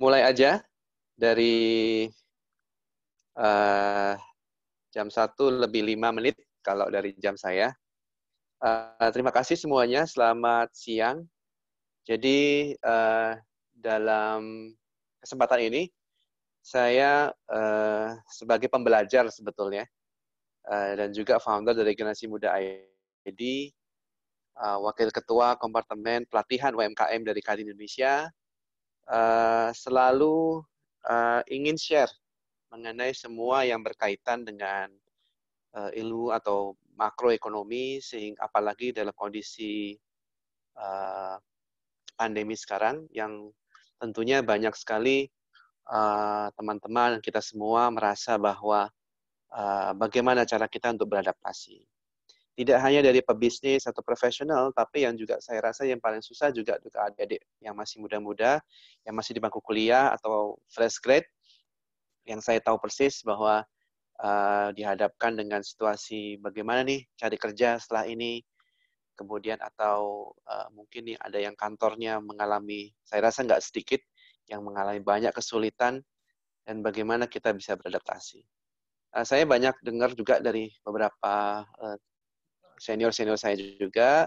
mulai aja dari uh, jam 1 lebih 5 menit kalau dari jam saya. Uh, terima kasih semuanya, selamat siang. Jadi uh, dalam kesempatan ini saya uh, sebagai pembelajar sebetulnya uh, dan juga founder dari Generasi Muda ID, uh, Wakil Ketua Kompartemen Pelatihan UMKM dari Kadin Indonesia, Eh, selalu uh, ingin share mengenai semua yang berkaitan dengan uh, ilmu atau makroekonomi sehingga apalagi dalam kondisi uh, pandemi sekarang yang tentunya banyak sekali teman-teman uh, kita semua merasa bahwa uh, bagaimana cara kita untuk beradaptasi tidak hanya dari pebisnis atau profesional, tapi yang juga saya rasa yang paling susah juga untuk adik-adik yang masih muda-muda, yang masih di bangku kuliah atau fresh grade, yang saya tahu persis bahwa uh, dihadapkan dengan situasi bagaimana nih cari kerja setelah ini, kemudian atau uh, mungkin nih ada yang kantornya mengalami, saya rasa nggak sedikit yang mengalami banyak kesulitan dan bagaimana kita bisa beradaptasi. Uh, saya banyak dengar juga dari beberapa senior-senior saya juga,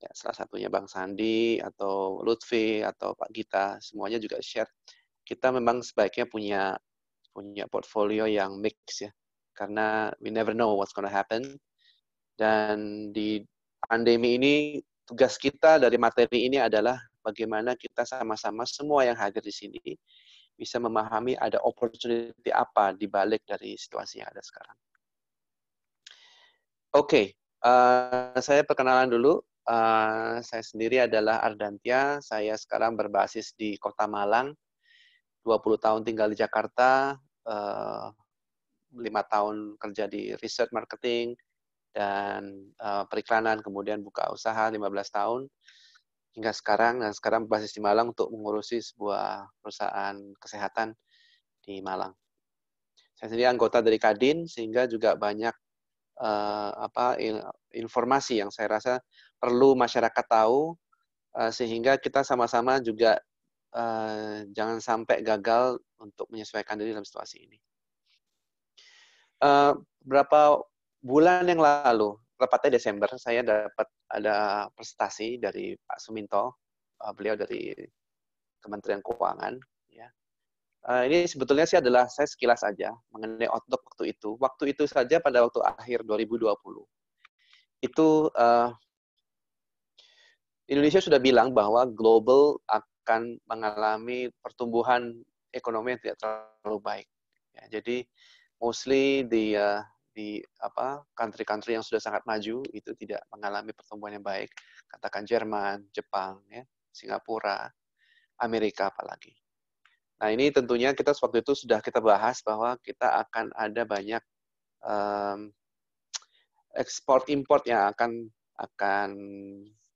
ya, salah satunya Bang Sandi atau Lutfi atau Pak Gita, semuanya juga share. Kita memang sebaiknya punya punya portfolio yang mix ya, karena we never know what's gonna happen. Dan di pandemi ini tugas kita dari materi ini adalah bagaimana kita sama-sama semua yang hadir di sini bisa memahami ada opportunity apa di balik dari situasi yang ada sekarang. Oke, okay, Eh, saya perkenalan dulu. Uh, saya sendiri adalah Ardantia. Saya sekarang berbasis di Kota Malang. 20 tahun tinggal di Jakarta. Eh, lima uh, tahun kerja di research marketing dan uh, periklanan. Kemudian buka usaha 15 tahun hingga sekarang. Dan sekarang berbasis di Malang untuk mengurusi sebuah perusahaan kesehatan di Malang. Saya sendiri anggota dari Kadin, sehingga juga banyak uh, apa in, informasi yang saya rasa perlu masyarakat tahu uh, sehingga kita sama-sama juga uh, jangan sampai gagal untuk menyesuaikan diri dalam situasi ini. Uh, berapa bulan yang lalu, tepatnya Desember, saya dapat ada prestasi dari Pak Suminto, uh, beliau dari Kementerian Keuangan, Uh, ini sebetulnya sih adalah saya sekilas saja mengenai Outlook waktu itu. Waktu itu saja pada waktu akhir 2020. Itu uh, Indonesia sudah bilang bahwa global akan mengalami pertumbuhan ekonomi yang tidak terlalu baik. Ya, jadi mostly di uh, di apa country-country yang sudah sangat maju itu tidak mengalami pertumbuhan yang baik. Katakan Jerman, Jepang, ya, Singapura, Amerika apalagi. Nah, ini tentunya kita waktu itu sudah kita bahas bahwa kita akan ada banyak um, ekspor import yang akan akan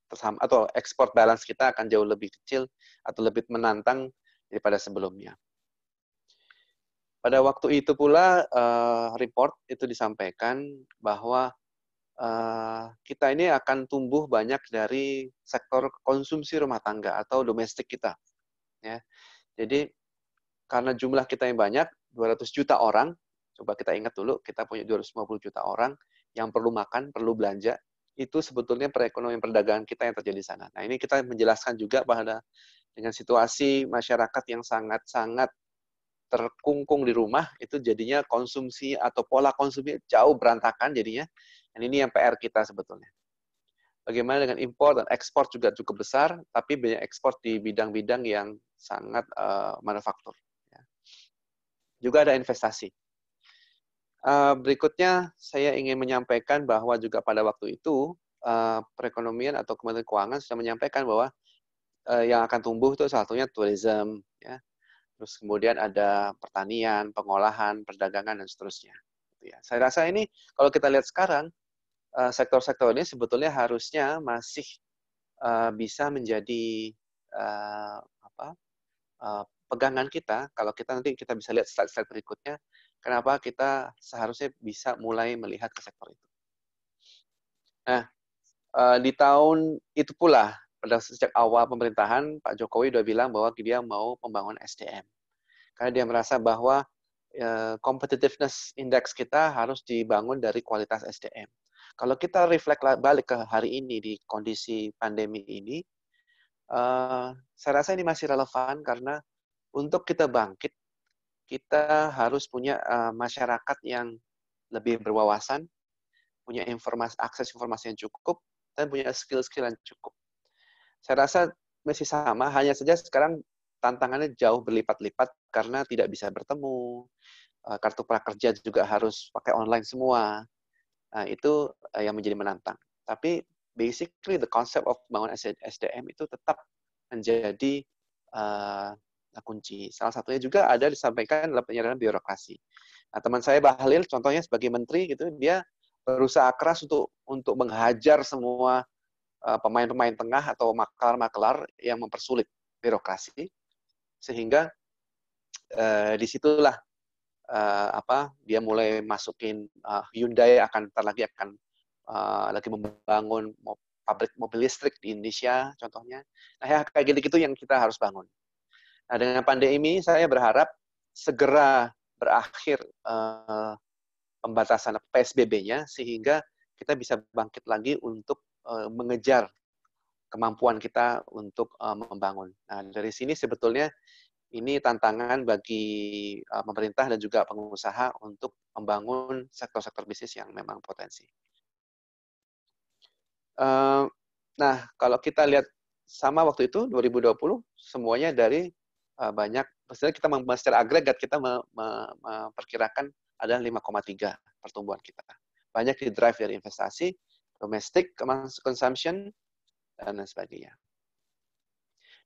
tersama atau ekspor balance kita akan jauh lebih kecil atau lebih menantang daripada sebelumnya. Pada waktu itu pula uh, report itu disampaikan bahwa uh, kita ini akan tumbuh banyak dari sektor konsumsi rumah tangga atau domestik kita. Ya. Jadi karena jumlah kita yang banyak, 200 juta orang, coba kita ingat dulu, kita punya 250 juta orang yang perlu makan, perlu belanja, itu sebetulnya perekonomian perdagangan kita yang terjadi di sana. Nah, ini kita menjelaskan juga bahwa dengan situasi masyarakat yang sangat-sangat terkungkung di rumah, itu jadinya konsumsi atau pola konsumsi jauh berantakan jadinya. Dan ini yang PR kita sebetulnya. Bagaimana dengan impor dan ekspor juga cukup besar, tapi banyak ekspor di bidang-bidang yang sangat uh, manufaktur juga ada investasi. Uh, berikutnya, saya ingin menyampaikan bahwa juga pada waktu itu, uh, perekonomian atau Kementerian Keuangan sudah menyampaikan bahwa uh, yang akan tumbuh itu salah satunya tourism, ya. terus kemudian ada pertanian, pengolahan, perdagangan, dan seterusnya. Gitu ya. Saya rasa ini, kalau kita lihat sekarang, sektor-sektor ini sebetulnya harusnya masih bisa menjadi apa, pegangan kita, kalau kita nanti kita bisa lihat slide-slide berikutnya, kenapa kita seharusnya bisa mulai melihat ke sektor itu. Nah, eh, di tahun itu pula, pada sejak awal pemerintahan, Pak Jokowi sudah bilang bahwa dia mau membangun SDM. Karena dia merasa bahwa eh, competitiveness index kita harus dibangun dari kualitas SDM. Kalau kita reflect balik ke hari ini di kondisi pandemi ini, eh, saya rasa ini masih relevan karena untuk kita bangkit, kita harus punya eh, masyarakat yang lebih berwawasan, punya informasi akses informasi yang cukup, dan punya skill-skill yang cukup. Saya rasa masih sama, hanya saja sekarang tantangannya jauh berlipat-lipat karena tidak bisa bertemu, eh, kartu prakerja juga harus pakai online semua. Nah, itu eh, yang menjadi menantang. Tapi basically the concept of bangun SDM itu tetap menjadi Nah, kunci. Salah satunya juga ada disampaikan dalam penyerahan birokrasi. Nah, teman saya Bahlil contohnya sebagai menteri gitu dia berusaha keras untuk untuk menghajar semua eh, pemain-pemain uh, tengah atau maklar-maklar yang mempersulit birokrasi sehingga uh, eh, disitulah uh, eh, apa dia mulai masukin uh, Hyundai akan terlagi akan uh, lagi membangun pabrik mobil listrik di Indonesia contohnya nah ya kayak gitu-gitu yang kita harus bangun Nah, dengan pandemi ini saya berharap segera berakhir uh, pembatasan PSBB-nya sehingga kita bisa bangkit lagi untuk uh, mengejar kemampuan kita untuk uh, membangun. Nah, dari sini sebetulnya ini tantangan bagi uh, pemerintah dan juga pengusaha untuk membangun sektor-sektor bisnis yang memang potensi. Uh, nah, kalau kita lihat sama waktu itu 2020 semuanya dari Eh, banyak, maksudnya kita secara agregat kita memperkirakan adalah 5,3 pertumbuhan kita. Banyak di drive dari investasi, domestik, consumption, dan lain sebagainya.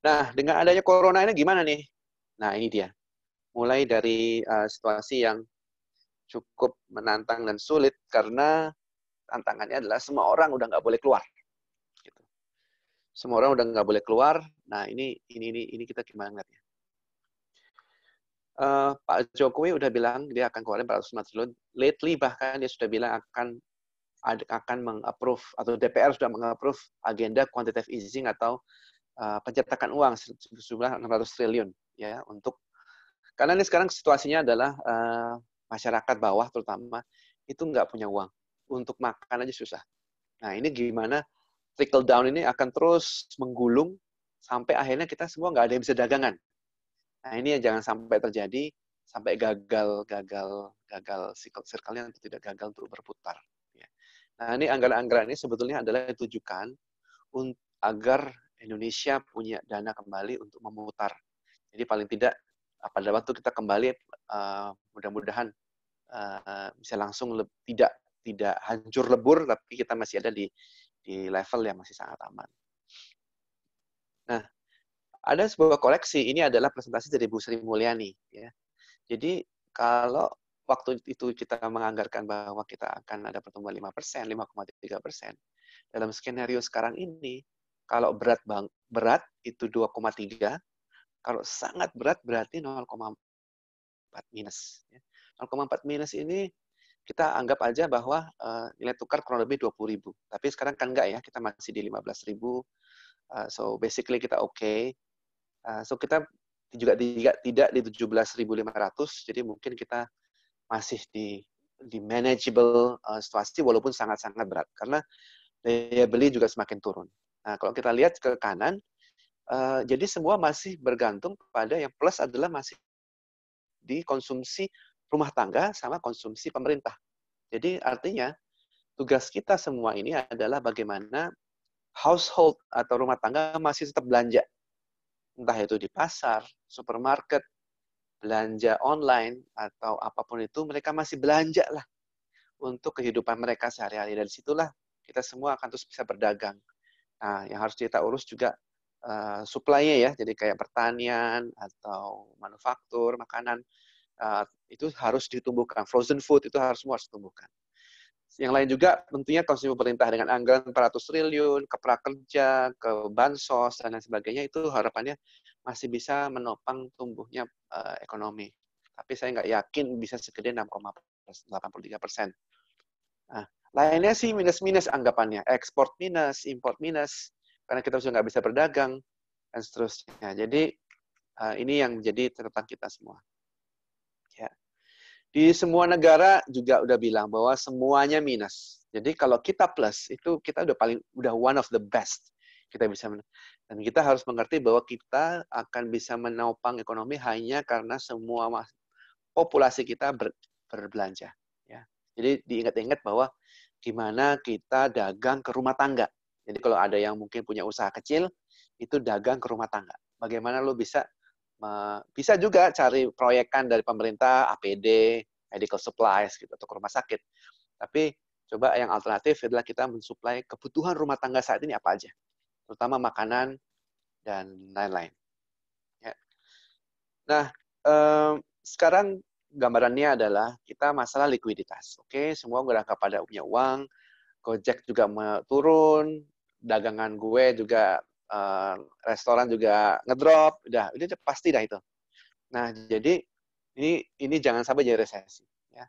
Nah, dengan adanya corona ini gimana nih? Nah, ini dia. Mulai dari uh, situasi yang cukup menantang dan sulit karena tantangannya adalah semua orang udah nggak boleh keluar. Gitu. Semua orang udah nggak boleh keluar. Nah, ini ini ini ini kita gimana ngeliatnya? uh, Pak Jokowi udah bilang dia akan keluarin 400 triliun. Lately bahkan dia sudah bilang akan akan mengapprove atau DPR sudah mengapprove agenda quantitative easing atau uh, pencetakan uang sejumlah 600 triliun ya untuk karena ini sekarang situasinya adalah uh, masyarakat bawah terutama itu nggak punya uang untuk makan aja susah. Nah ini gimana trickle down ini akan terus menggulung sampai akhirnya kita semua nggak ada yang bisa dagangan. Nah ini yang jangan sampai terjadi sampai gagal, gagal, gagal circle sirkulasi untuk tidak gagal untuk berputar. Ya. Nah ini anggaran-anggaran ini sebetulnya adalah ditujukan agar Indonesia punya dana kembali untuk memutar. Jadi paling tidak ah, pada waktu kita kembali ah, mudah-mudahan ah, bisa langsung tidak tidak hancur lebur tapi kita masih ada di di level yang masih sangat aman. Nah, ada sebuah koleksi ini adalah presentasi dari Bu Sri Mulyani ya. Jadi kalau waktu itu kita menganggarkan bahwa kita akan ada pertumbuhan 5 persen, 5,3 Dalam skenario sekarang ini, kalau berat bang, berat itu 2,3, kalau sangat berat berarti 0,4 minus. 0,4 ya. minus ini kita anggap aja bahwa uh, nilai tukar kurang lebih 20.000. Tapi sekarang kan enggak ya, kita masih di 15.000. Uh, eh, so basically kita oke. Okay. Eh, so kita juga tidak tidak di 17.500 jadi mungkin kita masih di di manageable uh, situasi walaupun sangat-sangat berat karena daya beli juga semakin turun. Nah, kalau kita lihat ke kanan uh, jadi semua masih bergantung pada yang plus adalah masih di konsumsi rumah tangga sama konsumsi pemerintah. Jadi artinya tugas kita semua ini adalah bagaimana household atau rumah tangga masih tetap belanja entah itu di pasar, supermarket, belanja online, atau apapun itu, mereka masih belanja lah untuk kehidupan mereka sehari-hari. Dan situlah kita semua akan terus bisa berdagang. Nah, yang harus kita urus juga uh, supply-nya ya, jadi kayak pertanian atau manufaktur, makanan, uh, itu harus ditumbuhkan. Frozen food itu harus semua harus ditumbuhkan. Yang lain juga tentunya konsumsi pemerintah dengan anggaran 400 triliun, ke prakerja, ke bansos, dan lain sebagainya, itu harapannya masih bisa menopang tumbuhnya uh, ekonomi. Tapi saya nggak yakin bisa segede 6,83 persen. Nah, lainnya sih minus-minus anggapannya. Ekspor minus, import minus, karena kita sudah nggak bisa berdagang, dan seterusnya. Jadi, uh, ini yang jadi catatan kita semua. Di semua negara juga udah bilang bahwa semuanya minus. Jadi kalau kita plus itu kita udah paling udah one of the best kita bisa dan kita harus mengerti bahwa kita akan bisa menopang ekonomi hanya karena semua populasi kita ber, berbelanja ya. Jadi diingat-ingat bahwa gimana kita dagang ke rumah tangga. Jadi kalau ada yang mungkin punya usaha kecil itu dagang ke rumah tangga. Bagaimana lo bisa bisa juga cari proyekan dari pemerintah, APD, medical supplies gitu atau ke rumah sakit. Tapi coba yang alternatif adalah kita mensuplai kebutuhan rumah tangga saat ini apa aja, terutama makanan dan lain-lain. Ya. Nah, um, sekarang gambarannya adalah kita masalah likuiditas. Oke, semua berangkat kepada punya uang, Gojek juga turun, dagangan gue juga Eh, restoran juga ngedrop, udah, udah pasti dah itu. Nah, jadi ini ini jangan sampai jadi resesi. Ya.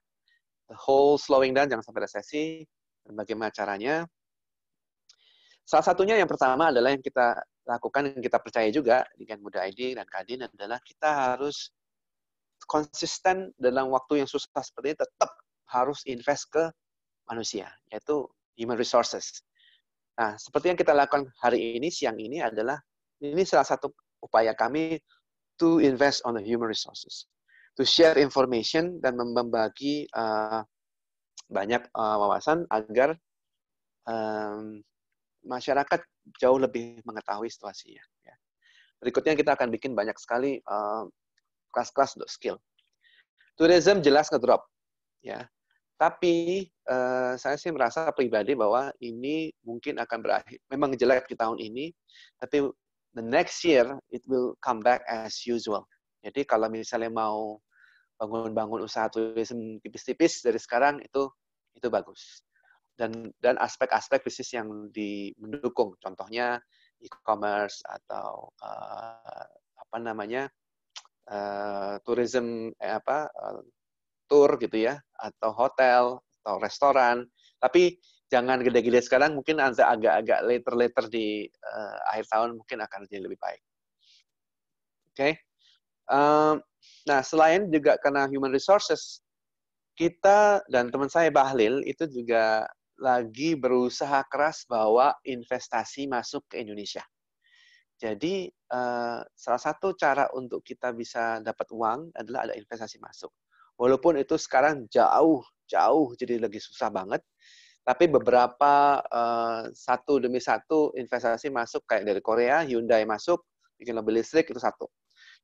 The whole slowing down jangan sampai resesi. Dan bagaimana caranya? Salah satunya yang pertama adalah yang kita lakukan, yang kita percaya juga dengan Muda ID dan Kadin adalah kita harus konsisten dalam waktu yang susah seperti ini tetap harus invest ke manusia, yaitu human resources. Nah, seperti yang kita lakukan hari ini, siang ini adalah, ini salah satu upaya kami to invest on the human resources. To share information dan membagi uh, banyak uh, wawasan agar um, masyarakat jauh lebih mengetahui situasinya. Ya. Berikutnya kita akan bikin banyak sekali kelas-kelas uh, kelas -kelas untuk skill. Tourism jelas ngedrop. Ya. Tapi uh, saya sih merasa pribadi bahwa ini mungkin akan berakhir. Memang jelek di tahun ini, tapi the next year it will come back as usual. Jadi kalau misalnya mau bangun-bangun usaha turisme tipis-tipis dari sekarang itu itu bagus. Dan dan aspek-aspek bisnis yang di mendukung, contohnya e-commerce atau uh, apa namanya uh, eh, tourism eh, apa uh, tour gitu ya, atau hotel, atau restoran. Tapi jangan gede-gede sekarang, mungkin agak-agak later-later di uh, akhir tahun mungkin akan jadi lebih baik. Oke. Okay? Um, nah, selain juga karena human resources, kita dan teman saya Bahlil itu juga lagi berusaha keras bahwa investasi masuk ke Indonesia. Jadi eh, salah satu cara untuk kita bisa dapat uang adalah ada investasi masuk. Walaupun itu sekarang jauh, jauh jadi lagi susah banget. Tapi beberapa uh, satu demi satu investasi masuk kayak dari Korea, Hyundai masuk, bikin mobil listrik itu satu.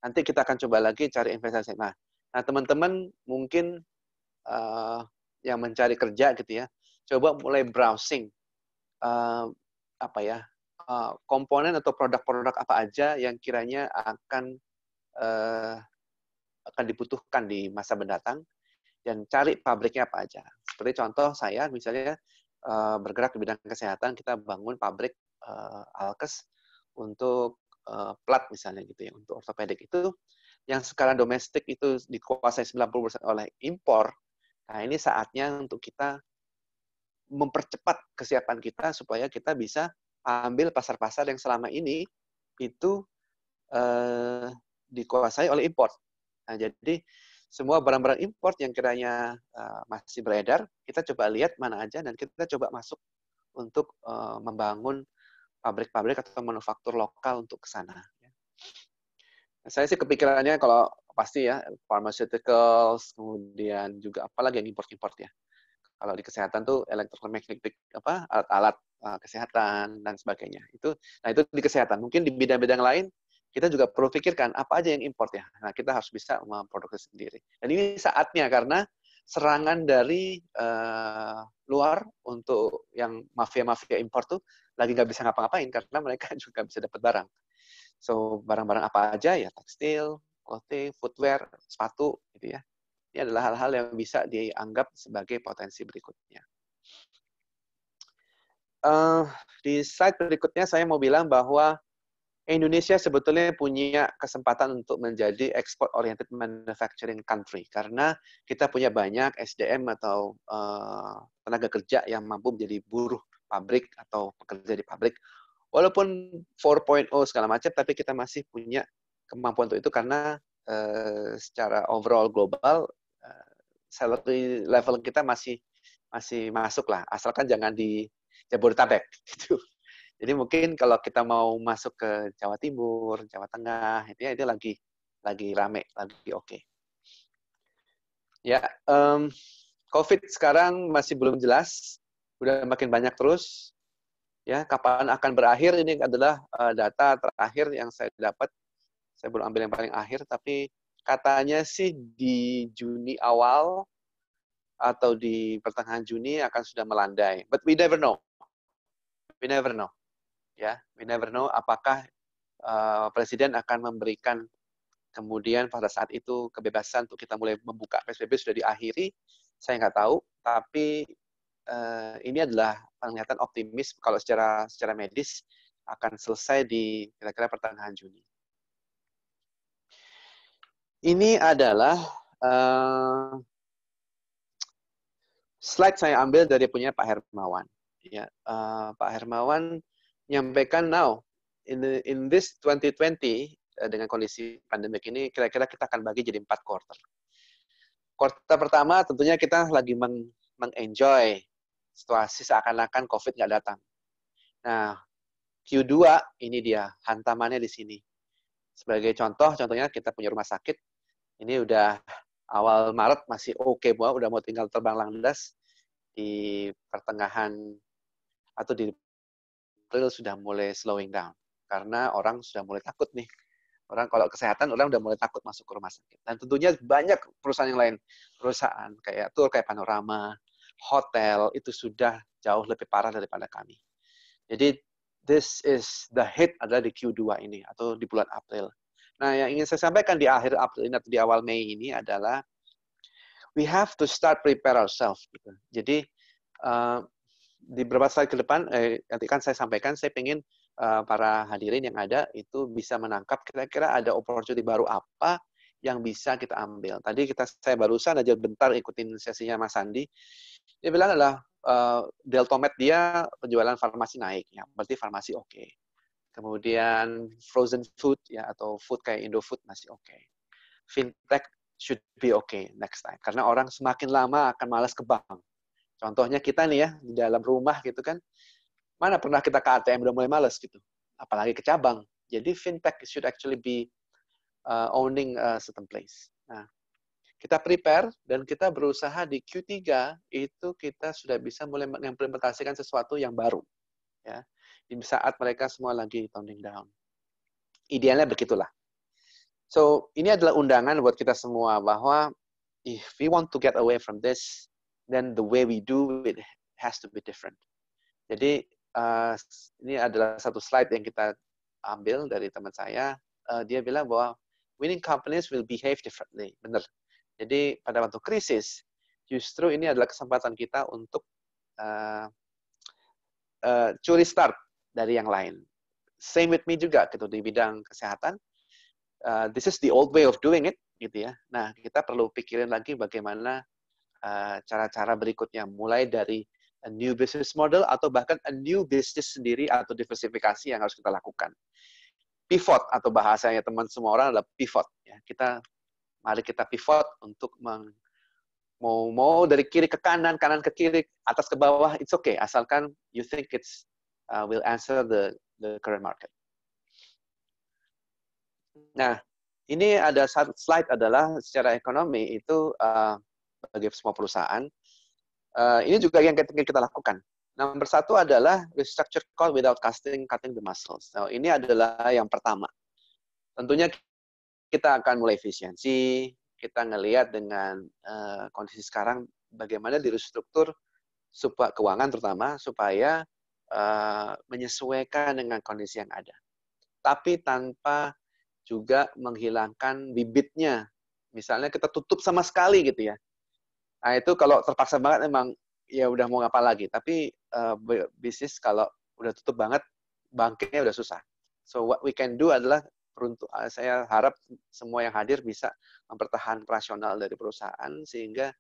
Nanti kita akan coba lagi cari investasi. Nah, nah teman-teman mungkin uh, yang mencari kerja gitu ya, coba mulai browsing uh, apa ya uh, komponen atau produk-produk apa aja yang kiranya akan uh, akan dibutuhkan di masa mendatang dan cari pabriknya apa aja. Seperti contoh saya misalnya eh, bergerak di bidang kesehatan kita bangun pabrik eh, Alkes untuk eh, plat misalnya gitu ya untuk ortopedik itu yang skala domestik itu dikuasai 90% oleh impor. Nah, ini saatnya untuk kita mempercepat kesiapan kita supaya kita bisa ambil pasar-pasar yang selama ini itu eh, dikuasai oleh impor. Nah, jadi semua barang-barang import yang kiranya uh, masih beredar, kita coba lihat mana aja dan kita coba masuk untuk uh, membangun pabrik-pabrik atau manufaktur lokal untuk ke sana. Ya. Nah, saya sih kepikirannya kalau pasti ya pharmaceuticals, kemudian juga apalagi yang import-import ya. Kalau di kesehatan tuh elektromagnetik apa alat-alat eh, kesehatan dan sebagainya. Itu nah itu di kesehatan. Mungkin di bidang-bidang lain kita juga perlu pikirkan apa aja yang import ya. Nah, kita harus bisa memproduksi sendiri. Dan ini saatnya karena serangan dari uh, luar untuk yang mafia-mafia impor tuh lagi nggak bisa ngapa-ngapain karena mereka juga bisa dapat barang. So, barang-barang apa aja ya, tekstil, clothing, footwear, sepatu gitu ya. Ini adalah hal-hal yang bisa dianggap sebagai potensi berikutnya. Uh, di slide berikutnya saya mau bilang bahwa Indonesia sebetulnya punya kesempatan untuk menjadi export oriented manufacturing country karena kita punya banyak SDM atau uh, tenaga kerja yang mampu menjadi buruh pabrik atau pekerja di pabrik. Walaupun 4.0 segala macam, tapi kita masih punya kemampuan untuk itu karena uh, secara overall global uh, salary level kita masih masih masuk lah, asalkan jangan di Jabodetabek gitu. Jadi mungkin kalau kita mau masuk ke Jawa Timur, Jawa Tengah, itu ya itu lagi lagi rame, lagi oke. Okay. Ya, um, COVID sekarang masih belum jelas, udah makin banyak terus. Ya, kapan akan berakhir ini adalah uh, data terakhir yang saya dapat. Saya belum ambil yang paling akhir, tapi katanya sih di Juni awal atau di pertengahan Juni akan sudah melandai. But we never know. We never know ya we never know apakah uh, presiden akan memberikan kemudian pada saat itu kebebasan untuk kita mulai membuka PSBB sudah diakhiri saya nggak tahu tapi uh, ini adalah penglihatan optimis kalau secara secara medis akan selesai di kira-kira pertengahan Juni ini adalah uh, slide saya ambil dari punya Pak Hermawan ya uh, Pak Hermawan nyampaikan now in the, in this 2020 eh, dengan kondisi pandemik ini kira-kira kita akan bagi jadi empat quarter. Quarter pertama tentunya kita lagi meng mengenjoy situasi seakan-akan COVID nggak datang. Nah, Q2 ini dia hantamannya di sini. Sebagai contoh, contohnya kita punya rumah sakit. Ini udah awal Maret masih oke okay, buat udah mau tinggal terbang landas di pertengahan atau di April sudah mulai slowing down karena orang sudah mulai takut nih. Orang kalau kesehatan orang sudah mulai takut masuk ke rumah sakit. Dan tentunya banyak perusahaan yang lain, perusahaan kayak tour kayak Panorama, hotel itu sudah jauh lebih parah daripada kami. Jadi this is the hit adalah di Q2 ini atau di bulan April. Nah, yang ingin saya sampaikan di akhir April ini atau di awal Mei ini adalah we have to start prepare ourselves. Gitu. Jadi uh, di beberapa slide ke depan, eh, nanti kan saya sampaikan, saya ingin uh, eh, para hadirin yang ada itu bisa menangkap kira-kira ada opportunity baru apa yang bisa kita ambil. Tadi kita saya barusan aja bentar ikutin sesinya Mas Sandi, dia bilang adalah uh, eh, Deltomet dia penjualan farmasi naik, ya berarti farmasi oke. Okay. Kemudian frozen food ya atau food kayak Indofood masih oke. Okay. Fintech should be okay next time karena orang semakin lama akan malas ke bank Contohnya kita nih ya, di dalam rumah gitu kan, mana pernah kita ke ATM udah mulai males gitu, apalagi ke cabang. Jadi fintech should actually be uh, owning a certain place. Nah, kita prepare dan kita berusaha di Q3 itu kita sudah bisa mulai mengimplementasikan sesuatu yang baru. Ya, di saat mereka semua lagi toning down. Idealnya begitulah. So, ini adalah undangan buat kita semua bahwa if we want to get away from this, then the way we do it has to be different. Jadi uh, ini adalah satu slide yang kita ambil dari teman saya. Uh, dia bilang bahwa winning companies will behave differently. Benar. Jadi pada waktu krisis justru ini adalah kesempatan kita untuk uh, uh, curi start dari yang lain. Same with me juga gitu di bidang kesehatan. Uh, this is the old way of doing it gitu ya. Nah, kita perlu pikirin lagi bagaimana Eh, cara-cara berikutnya, mulai dari a new business model atau bahkan a new business sendiri atau diversifikasi yang harus kita lakukan. Pivot atau bahasanya teman semua orang adalah pivot. Ya, kita mari kita pivot untuk meng, mau mau dari kiri ke kanan, kanan ke kiri, atas ke bawah, it's okay asalkan you think it's uh, will answer the the current market. Nah, ini ada slide adalah secara ekonomi itu uh, bagi semua perusahaan. Uh, ini juga yang kita, kita lakukan. Nomor satu adalah restructure cost without cutting cutting the muscles. Nah, ini adalah yang pertama. Tentunya kita akan mulai efisiensi, kita ngelihat dengan uh, kondisi sekarang bagaimana di restruktur supaya keuangan terutama supaya uh, menyesuaikan dengan kondisi yang ada. Tapi tanpa juga menghilangkan bibitnya. Misalnya kita tutup sama sekali gitu ya. Nah itu kalau terpaksa banget emang ya udah mau ngapa lagi. Tapi uh, bisnis kalau udah tutup banget bangkitnya udah susah. So what we can do adalah peruntuk eh, saya harap semua yang hadir bisa mempertahankan rasional dari perusahaan sehingga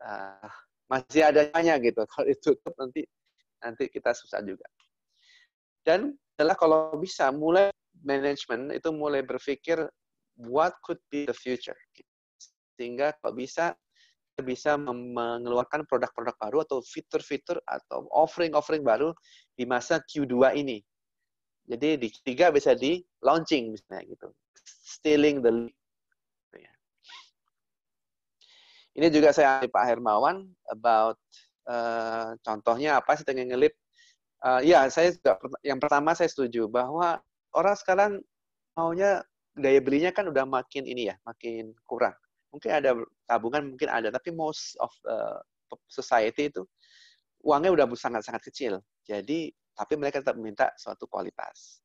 uh, masih ada banyak gitu. Kalau ditutup nanti nanti kita susah juga. Dan adalah kalau bisa mulai manajemen itu mulai berpikir what could be the future. Sehingga kalau bisa bisa mengeluarkan produk-produk baru atau fitur-fitur atau offering-offering baru di masa Q2 ini. Jadi di Q3 bisa di launching misalnya gitu. Stealing the ya. Ini juga saya ambil Pak Hermawan about uh, contohnya apa sih dengan ngelip. Uh, eh, ya, saya juga, yang pertama saya setuju bahwa orang sekarang maunya daya belinya kan udah makin ini ya, makin kurang. Mungkin ada tabungan mungkin ada tapi most of uh, society itu uangnya udah sangat-sangat kecil jadi tapi mereka tetap minta suatu kualitas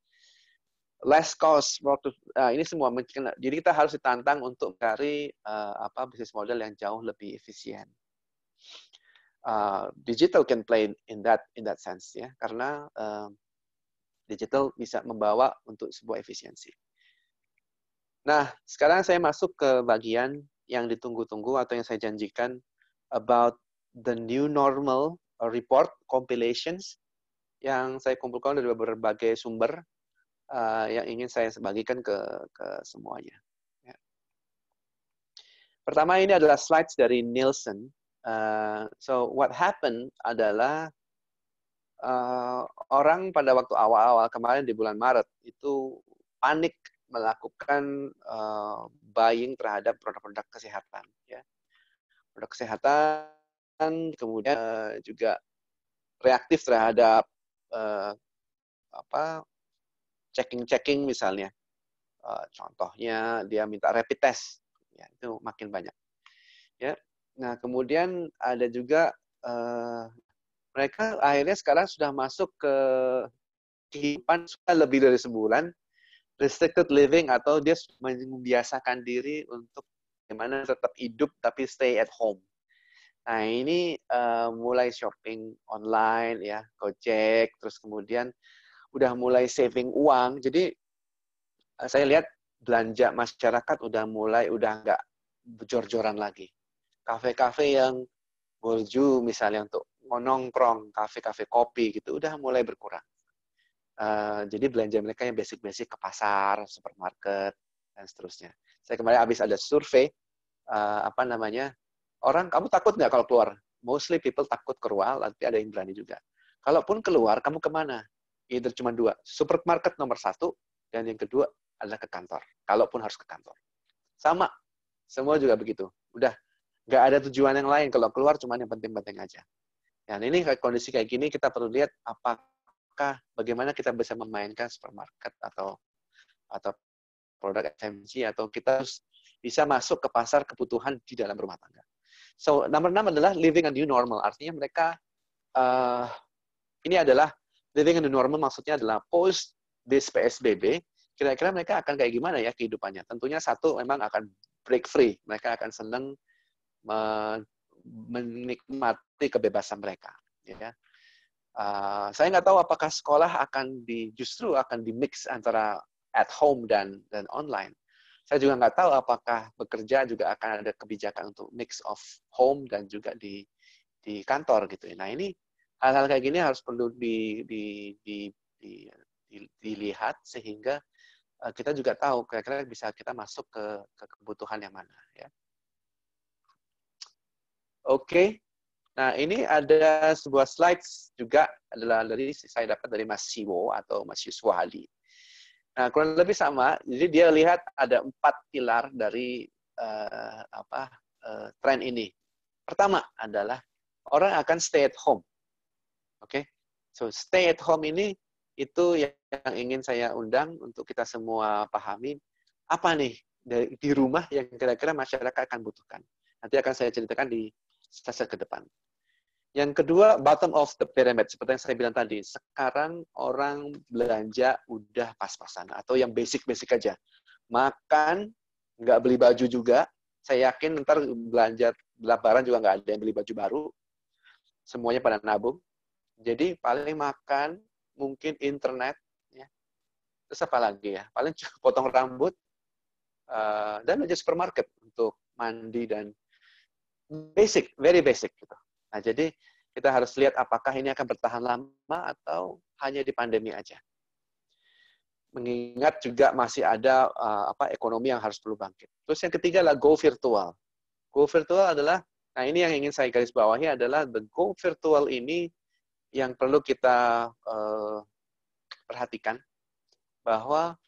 less cost waktu uh, eh, ini semua jadi kita harus ditantang untuk cari uh, eh, apa bisnis model yang jauh lebih efisien uh, digital can play in that in that sense ya karena uh, digital bisa membawa untuk sebuah efisiensi. Nah, sekarang saya masuk ke bagian yang ditunggu-tunggu atau yang saya janjikan about the new normal report compilations yang saya kumpulkan dari berbagai sumber uh, yang ingin saya bagikan ke ke semuanya. Ya. Pertama ini adalah slides dari Nielsen. Uh, so what happened adalah uh, orang pada waktu awal-awal kemarin di bulan Maret itu panik melakukan uh, buying terhadap produk-produk kesehatan ya produk kesehatan kemudian uh, juga reaktif terhadap uh, apa checking-checking misalnya uh, contohnya dia minta rapid test ya itu makin banyak ya nah kemudian ada juga uh, mereka akhirnya sekarang sudah masuk ke kehidupan sudah lebih dari sebulan restricted living atau dia membiasakan diri untuk gimana tetap hidup tapi stay at home. Nah ini uh, mulai shopping online ya, Gojek, terus kemudian udah mulai saving uang. Jadi uh, saya lihat belanja masyarakat udah mulai udah nggak jor-joran lagi. Kafe-kafe yang borju misalnya untuk nongkrong, kafe-kafe kopi gitu udah mulai berkurang. Eh, jadi belanja mereka yang basic-basic ke pasar, supermarket, dan seterusnya. Saya kemarin habis ada survei, uh, apa namanya, orang, kamu takut nggak kalau keluar? Mostly people takut keluar, tapi ada yang berani juga. Kalaupun keluar, kamu kemana? Either cuma dua, supermarket nomor satu, dan yang kedua adalah ke kantor. Kalaupun harus ke kantor. Sama, semua juga begitu. Udah, nggak ada tujuan yang lain. Kalau keluar, cuma yang penting-penting aja. Dan nah, ini kondisi kayak gini, kita perlu lihat apa maka bagaimana kita bisa memainkan supermarket atau atau produk FMC atau kita bisa masuk ke pasar kebutuhan di dalam rumah tangga. So nomor enam adalah living a new normal. Artinya mereka uh, ini adalah living a new normal. Maksudnya adalah post this PSBB. Kira-kira mereka akan kayak gimana ya kehidupannya? Tentunya satu memang akan break free. Mereka akan senang menikmati kebebasan mereka. Ya. Uh, saya nggak tahu apakah sekolah akan di justru akan di mix antara at home dan dan online. Saya juga nggak tahu apakah bekerja juga akan ada kebijakan untuk mix of home dan juga di di kantor gitu. Ya. Nah ini hal-hal kayak gini harus perlu di, di, di, di, di dilihat sehingga eh, kita juga tahu kira-kira bisa kita masuk ke, ke kebutuhan yang mana ya. Oke, Nah, ini ada sebuah slides juga adalah dari saya dapat dari Mas Siwo atau Mas Yuswali Hadi. Nah, kurang lebih sama. Jadi dia lihat ada empat pilar dari uh, apa uh, tren ini. Pertama adalah orang akan stay at home. Oke. Okay? So, stay at home ini itu yang ingin saya undang untuk kita semua pahami apa nih di rumah yang kira-kira masyarakat akan butuhkan. Nanti akan saya ceritakan di sesi ke depan. Yang kedua, bottom of the pyramid. Seperti yang saya bilang tadi, sekarang orang belanja udah pas-pasan atau yang basic-basic aja. Makan, nggak beli baju juga. Saya yakin ntar belanja lebaran juga nggak ada yang beli baju baru. Semuanya pada nabung. Jadi paling makan, mungkin internet, ya. terus apa lagi ya? Paling potong rambut, uh, dan aja supermarket untuk mandi dan basic, very basic gitu. Nah, jadi kita harus lihat apakah ini akan bertahan lama atau hanya di pandemi aja. Mengingat juga masih ada uh, apa ekonomi yang harus perlu bangkit. Terus yang ketiga adalah go virtual. Go virtual adalah nah ini yang ingin saya garis bawahi adalah the go virtual ini yang perlu kita uh, perhatikan bahwa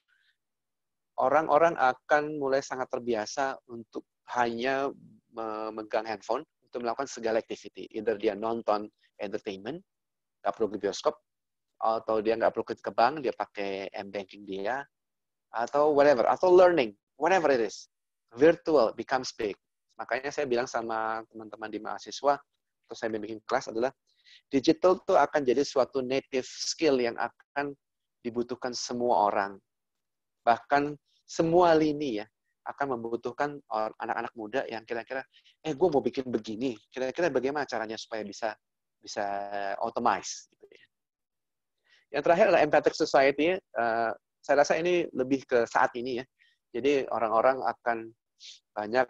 orang-orang akan mulai sangat terbiasa untuk hanya memegang handphone untuk melakukan segala activity. Either dia nonton entertainment, nggak perlu ke bioskop, atau dia nggak perlu ke bank, dia pakai m-banking dia, atau whatever, atau learning, whatever it is. Virtual becomes big. Makanya saya bilang sama teman-teman di mahasiswa, atau saya bikin kelas adalah, digital tuh akan jadi suatu native skill yang akan dibutuhkan semua orang. Bahkan semua lini ya, akan membutuhkan anak-anak muda yang kira-kira, eh gue mau bikin begini, kira-kira bagaimana caranya supaya bisa bisa automize. Gitu ya. Yang terakhir adalah empathic society. Eh, saya rasa ini lebih ke saat ini ya. Jadi orang-orang akan banyak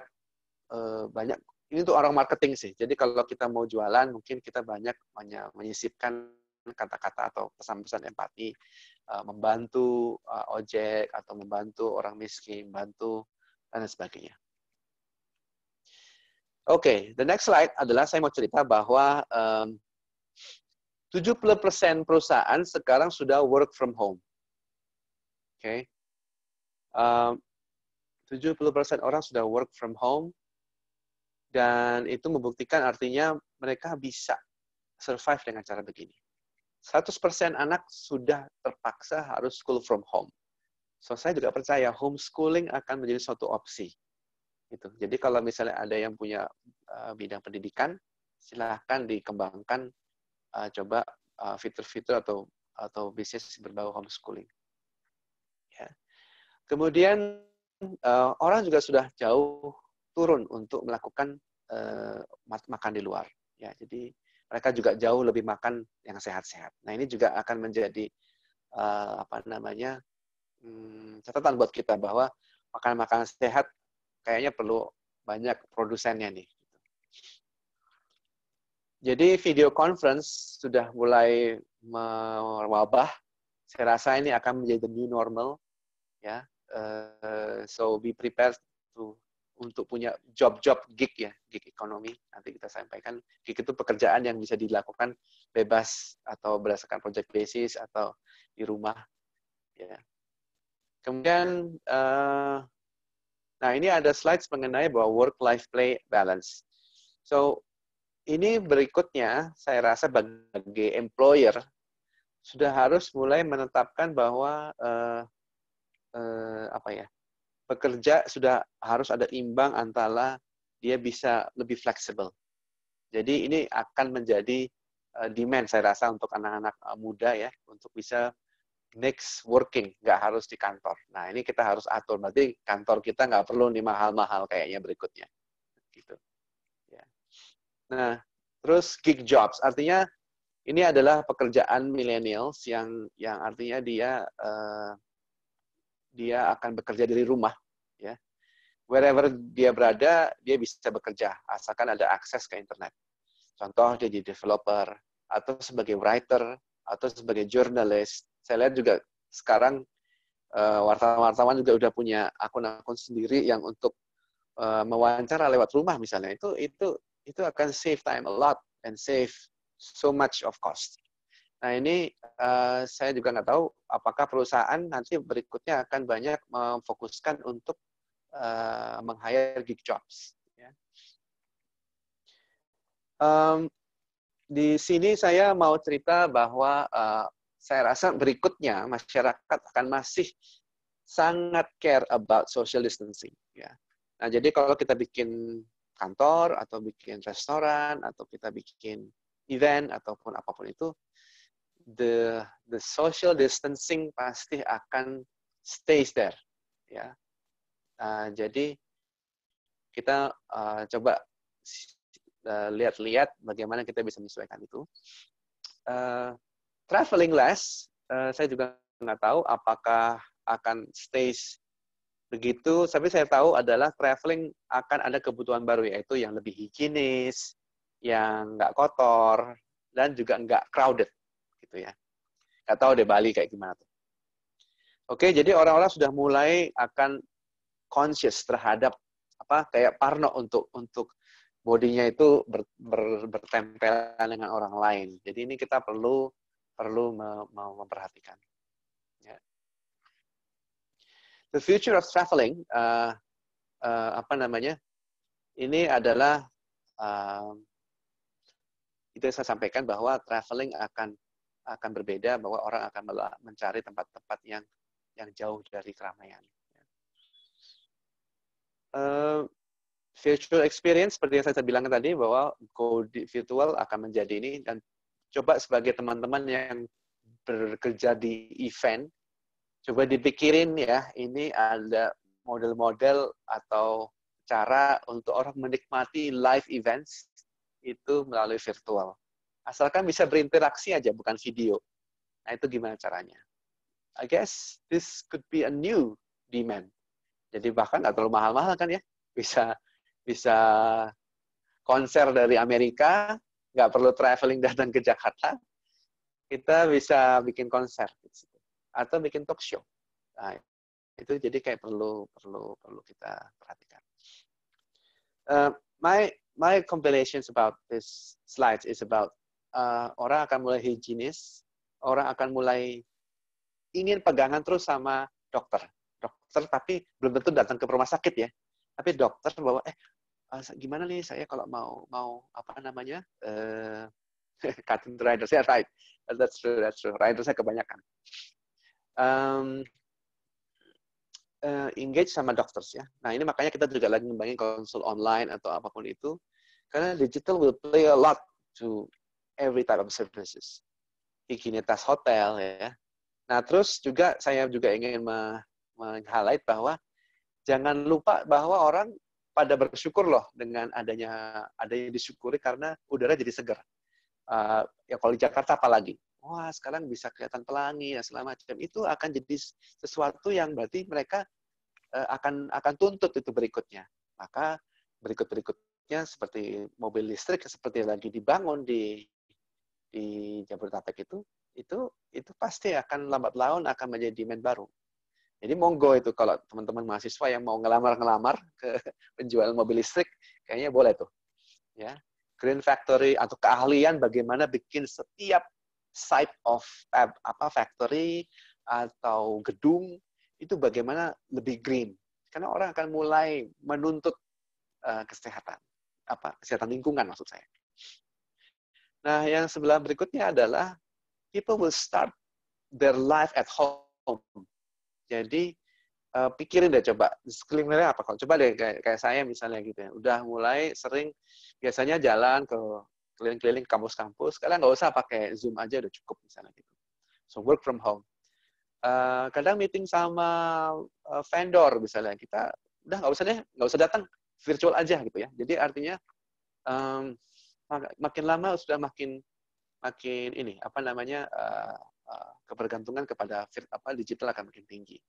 eh, banyak ini tuh orang marketing sih. Jadi kalau kita mau jualan, mungkin kita banyak menyisipkan kata-kata atau pesan-pesan empati, eh, membantu ojek atau membantu orang miskin, membantu dan sebagainya. Oke, okay, the next slide adalah saya mau cerita bahwa um, ehm, 70% perusahaan sekarang sudah work from home. Oke. Okay. Um, 70% orang sudah work from home dan itu membuktikan artinya mereka bisa survive dengan cara begini. 100% anak sudah terpaksa harus school from home. So saya juga percaya homeschooling akan menjadi suatu opsi. Gitu. Jadi kalau misalnya ada yang punya uh, bidang pendidikan, silahkan dikembangkan uh, coba fitur eh, fitur-fitur atau atau bisnis berbau homeschooling. Ya. Kemudian uh, orang juga sudah jauh turun untuk melakukan uh, makan di luar. Ya, jadi mereka juga jauh lebih makan yang sehat-sehat. Nah ini juga akan menjadi apa namanya hmm, catatan buat kita bahwa makanan-makanan sehat kayaknya perlu banyak produsennya nih. Jadi video conference sudah mulai mewabah. Saya rasa ini akan menjadi the new normal, ya. Uh, so be prepared to untuk punya job-job gig ya, gig ekonomi. Nanti kita sampaikan gig itu pekerjaan yang bisa dilakukan bebas atau berdasarkan project basis atau di rumah. Ya. Kemudian, uh, nah ini ada slides mengenai bahwa work-life play balance. So, ini berikutnya saya rasa bagi employer sudah harus mulai menetapkan bahwa uh, uh, apa ya pekerja sudah harus ada imbang antara dia bisa lebih fleksibel. Jadi ini akan menjadi demand saya rasa untuk anak-anak muda ya untuk bisa next working, nggak harus di kantor. Nah, ini kita harus atur. Berarti kantor kita nggak perlu nih mahal-mahal kayaknya berikutnya. Gitu. Ya. Nah, terus gig jobs. Artinya ini adalah pekerjaan millennials yang yang artinya dia uh, dia akan bekerja dari rumah. Ya. Wherever dia berada, dia bisa bekerja. Asalkan ada akses ke internet. Contoh, dia jadi developer, atau sebagai writer, atau sebagai journalist, saya lihat juga sekarang eh, wartawan-wartawan juga udah punya akun-akun sendiri yang untuk eh, mewawancara lewat rumah misalnya itu itu itu akan save time a lot and save so much of cost. Nah ini uh, saya juga nggak tahu apakah perusahaan nanti berikutnya akan banyak memfokuskan untuk uh, meng-hire gig jobs. Ya. Um, di sini saya mau cerita bahwa uh, saya rasa berikutnya masyarakat akan masih sangat care about social distancing. Ya. Nah, jadi kalau kita bikin kantor atau bikin restoran atau kita bikin event ataupun apapun itu, the the social distancing pasti akan stays there. Ya. Uh, jadi kita uh, coba ah, lihat-lihat uh, bagaimana kita bisa menyesuaikan itu. Uh, traveling less, uh, saya juga nggak tahu apakah akan stays begitu, tapi saya tahu adalah traveling akan ada kebutuhan baru, yaitu yang lebih higienis, yang nggak kotor, dan juga nggak crowded, gitu ya. Nggak tahu deh Bali kayak gimana tuh. Oke, jadi orang-orang sudah mulai akan conscious terhadap apa kayak parno untuk untuk bodinya itu ber, ber, bertempelan dengan orang lain. Jadi ini kita perlu perlu memperhatikan. Ya. The future of traveling, uh, uh, apa namanya? Ini adalah uh, itu yang saya sampaikan bahwa traveling akan akan berbeda bahwa orang akan mencari tempat-tempat yang yang jauh dari keramaian. Ya. Uh, virtual experience seperti yang saya bilang tadi bahwa go virtual akan menjadi ini dan coba sebagai teman-teman yang bekerja di event, coba dipikirin ya, ini ada model-model atau cara untuk orang menikmati live events itu melalui virtual. Asalkan bisa berinteraksi aja, bukan video. Nah, itu gimana caranya? I guess this could be a new demand. Jadi bahkan nggak terlalu mahal-mahal kan ya. Bisa bisa konser dari Amerika, nggak perlu traveling datang ke Jakarta, kita bisa bikin konser gitu. atau bikin talk show. Nah, itu jadi kayak perlu perlu perlu kita perhatikan. Uh, my my compilations about this slides is about uh, orang akan mulai higienis, orang akan mulai ingin pegangan terus sama dokter, dokter tapi belum tentu datang ke rumah sakit ya, tapi dokter bahwa eh Ah, gimana nih saya kalau mau mau apa namanya uh, content writer saya right that's true that's true writer saya kebanyakan um, uh, engage sama doctors ya nah ini makanya kita juga lagi ngembangin konsul online atau apapun itu karena digital will play a lot to every type of services higienitas hotel ya nah terus juga saya juga ingin meng-highlight bahwa jangan lupa bahwa orang pada bersyukur loh dengan adanya adanya disyukuri karena udara jadi segar. Uh, ya kalau di Jakarta apalagi. Wah, sekarang bisa kelihatan pelangi dan segala macam. Itu akan jadi sesuatu yang berarti mereka uh, akan akan tuntut itu berikutnya. Maka berikut-berikutnya seperti mobil listrik seperti lagi dibangun di di Jabodetabek itu itu itu pasti akan lambat laun akan menjadi demand baru jadi monggo itu kalau teman-teman mahasiswa yang mau ngelamar-ngelamar ke penjual mobil listrik, kayaknya boleh tuh. Ya, Green Factory atau keahlian bagaimana bikin setiap side of eh, apa factory atau gedung itu bagaimana lebih green. Karena orang akan mulai menuntut eh, kesehatan, apa kesehatan lingkungan maksud saya. Nah, yang sebelah berikutnya adalah people will start their life at home jadi uh, pikirin deh coba disclaimernya apa kok coba deh kayak, kayak saya misalnya gitu ya udah mulai sering biasanya jalan ke keliling-keliling kampus-kampus kalian nggak usah pakai zoom aja udah cukup misalnya gitu so work from home uh, kadang meeting sama uh, vendor misalnya kita udah nggak usah deh nggak usah datang virtual aja gitu ya jadi artinya um, mak makin lama sudah makin makin ini apa namanya uh, Kepergantungan kepada apa digital akan makin tinggi.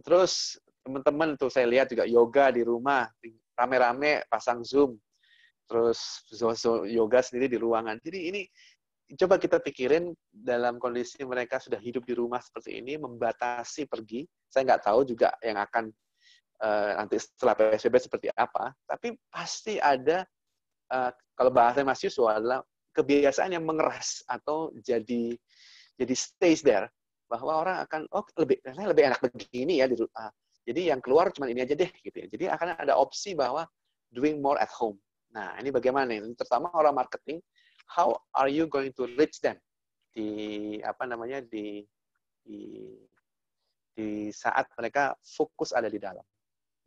Terus teman-teman tuh saya lihat juga yoga di rumah rame-rame pasang Zoom. Terus yoga sendiri di ruangan. Jadi ini coba kita pikirin dalam kondisi mereka sudah hidup di rumah seperti ini membatasi pergi. Saya nggak tahu juga yang akan uh, nanti setelah PSBB seperti apa, tapi pasti ada uh, kalau bahasa Mas Yusuf adalah kebiasaan yang mengeras atau jadi jadi stays there bahwa orang akan oh lebih lebih enak begini ya ah, jadi yang keluar cuma ini aja deh gitu ya. Jadi akan ada opsi bahwa doing more at home. Nah, ini bagaimana ini terutama orang marketing how are you going to reach them di apa namanya di di, di saat mereka fokus ada di dalam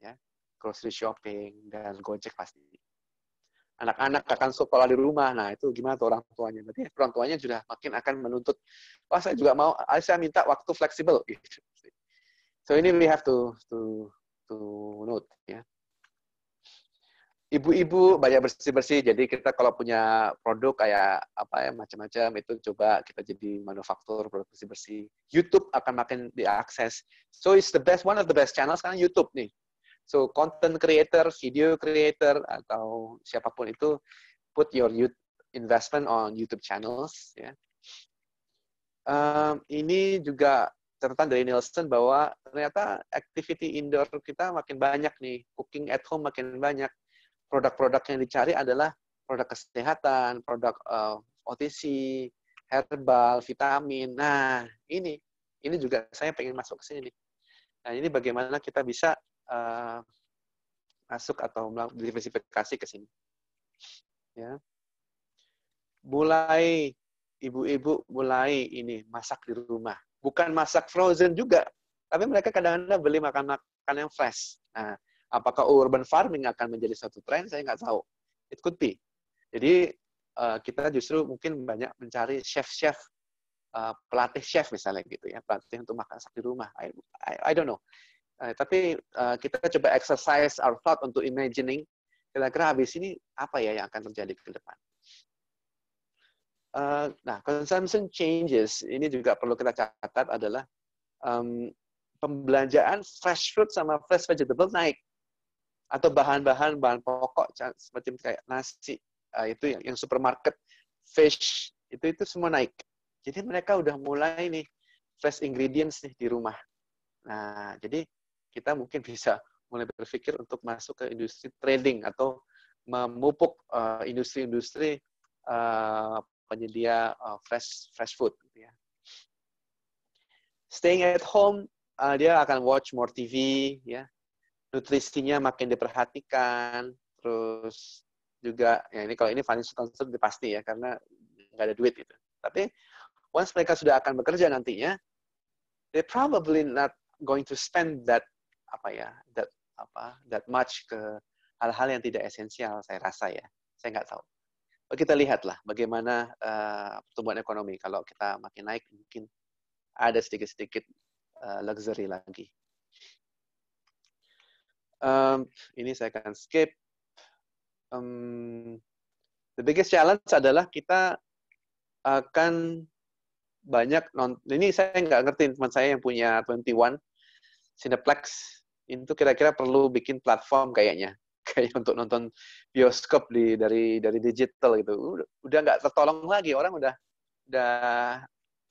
ya grocery shopping dan gojek pasti anak-anak akan sekolah di rumah. Nah, itu gimana tuh orang tuanya? Berarti orang tuanya sudah makin akan menuntut, wah saya juga mau, ah, saya minta waktu fleksibel. Gitu. So ini we have to to to note ya. Ibu-ibu banyak bersih-bersih, jadi kita kalau punya produk kayak apa ya macam-macam itu coba kita jadi manufaktur produk bersih-bersih. YouTube akan makin diakses. So it's the best one of the best channels kan YouTube nih. So content creator, video creator atau siapapun itu put your youth investment on YouTube channels ya. Um, ini juga catatan dari Nielsen bahwa ternyata activity indoor kita makin banyak nih, cooking at home makin banyak. Produk-produk yang dicari adalah produk kesehatan, produk uh, eh, OTC, herbal, vitamin. Nah, ini ini juga saya pengen masuk ke sini. Nah, ini bagaimana kita bisa uh, masuk atau melakukan diversifikasi ke sini. Ya. Mulai ibu-ibu mulai ini masak di rumah. Bukan masak frozen juga, tapi mereka kadang-kadang beli makan makanan yang fresh. Nah, apakah urban farming akan menjadi suatu tren? Saya nggak tahu. It could be. Jadi uh, kita justru mungkin banyak mencari chef-chef eh, pelatih chef misalnya gitu ya pelatih untuk makan di rumah I, I, I don't know Uh, tapi uh, kita coba exercise our thought untuk imagining kira-kira habis ini apa ya yang akan terjadi ke depan. Uh, nah, consumption changes ini juga perlu kita catat adalah um, pembelanjaan fresh fruit sama fresh vegetable naik atau bahan-bahan bahan pokok seperti kayak nasi uh, itu yang, yang supermarket fish itu itu semua naik. Jadi mereka udah mulai nih fresh ingredients nih di rumah. Nah, jadi kita mungkin bisa mulai berpikir untuk masuk ke industri trading atau memupuk eh, industri-industri uh, penyedia uh, fresh fresh food gitu ya. Staying at home uh, dia akan watch more TV ya. Nutrisinya makin diperhatikan, terus juga ya ini kalau ini financial concern pasti ya karena nggak ada duit gitu. Tapi once mereka sudah akan bekerja nantinya, they probably not going to spend that apa ya that apa that much ke hal-hal yang tidak esensial saya rasa ya saya nggak tahu oh, kita lihatlah bagaimana uh, pertumbuhan ekonomi kalau kita makin naik mungkin ada sedikit-sedikit uh, luxury lagi um, ini saya akan skip um, the biggest challenge adalah kita akan banyak non ini saya nggak ngerti teman saya yang punya 21 Cineplex itu kira-kira perlu bikin platform kayaknya kayak untuk nonton bioskop di dari dari digital gitu udah nggak tertolong lagi orang udah udah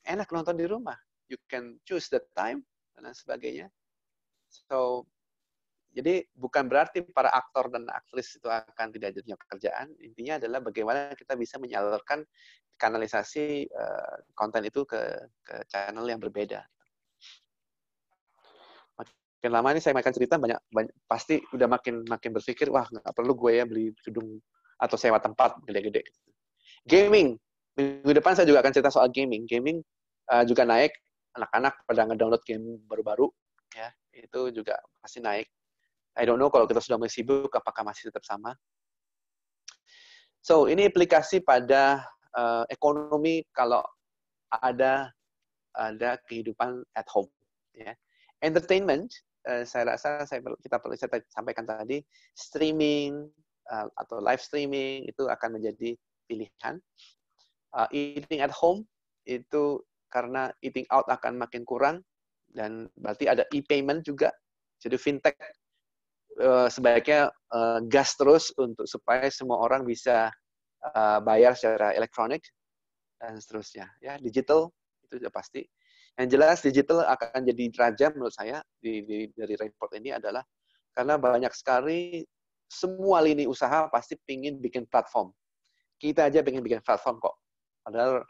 enak nonton di rumah you can choose the time dan sebagainya so jadi bukan berarti para aktor dan aktris itu akan tidak punya pekerjaan intinya adalah bagaimana kita bisa menyalurkan kanalisasi uh, konten itu ke ke channel yang berbeda makin lama ini saya makan cerita banyak, banyak pasti udah makin makin berpikir wah nggak perlu gue ya beli gedung atau sewa tempat gede-gede. Gaming minggu depan saya juga akan cerita soal gaming. Gaming uh, juga naik anak-anak pada ngedownload game baru-baru ya itu juga masih naik. I don't know kalau kita sudah mulai sibuk apakah masih tetap sama. So ini aplikasi pada uh, ekonomi kalau ada ada kehidupan at home. Ya. Entertainment Eh, saya rasa saya kita perlu saya sampaikan tadi streaming uh, atau live streaming itu akan menjadi pilihan. Uh, eating at home itu karena eating out akan makin kurang dan berarti ada e-payment juga. Jadi fintech uh, sebaiknya uh, gas terus untuk supaya semua orang bisa uh, bayar secara elektronik dan seterusnya. Ya digital itu sudah pasti. Yang jelas digital akan jadi raja menurut saya di, di, dari report ini adalah karena banyak sekali semua lini usaha pasti ingin bikin platform. Kita aja ingin bikin platform kok. Padahal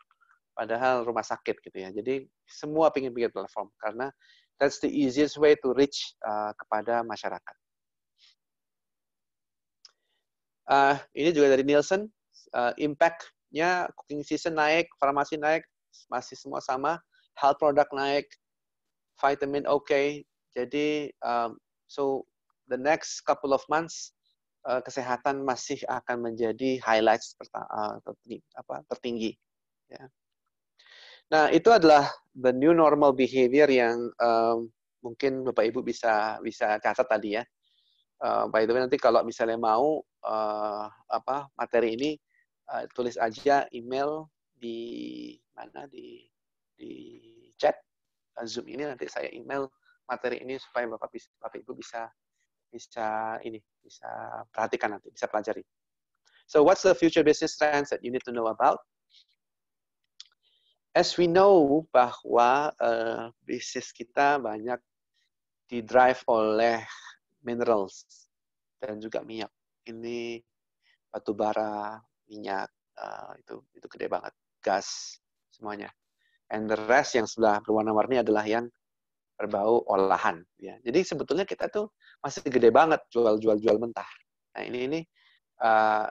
padahal rumah sakit gitu ya. Jadi semua ingin bikin platform karena that's the easiest way to reach uh, kepada masyarakat. Uh, ini juga dari Nielsen, uh, impact cooking season naik, farmasi naik, masih semua sama health product naik, vitamin oke. Okay. Jadi um, so the next couple of months uh, kesehatan masih akan menjadi highlights uh, tertinggi, apa, ya. Nah itu adalah the new normal behavior yang um, mungkin bapak ibu bisa bisa catat tadi ya. Uh, by the way nanti kalau misalnya mau uh, apa materi ini uh, tulis aja email di mana di di chat eh, Zoom ini nanti saya email materi ini supaya Bapak bisa, Bapak Ibu bisa bisa ini bisa perhatikan nanti, bisa pelajari. So what's the future business trends that you need to know about? As we know bahwa uh, bisnis kita banyak di didrive oleh minerals dan juga minyak. Ini batu bara, minyak, uh, itu itu gede banget, gas semuanya and the rest yang sebelah berwarna-warni adalah yang berbau olahan. Ya. Jadi sebetulnya kita tuh masih gede banget jual-jual-jual mentah. Nah ini ini, uh,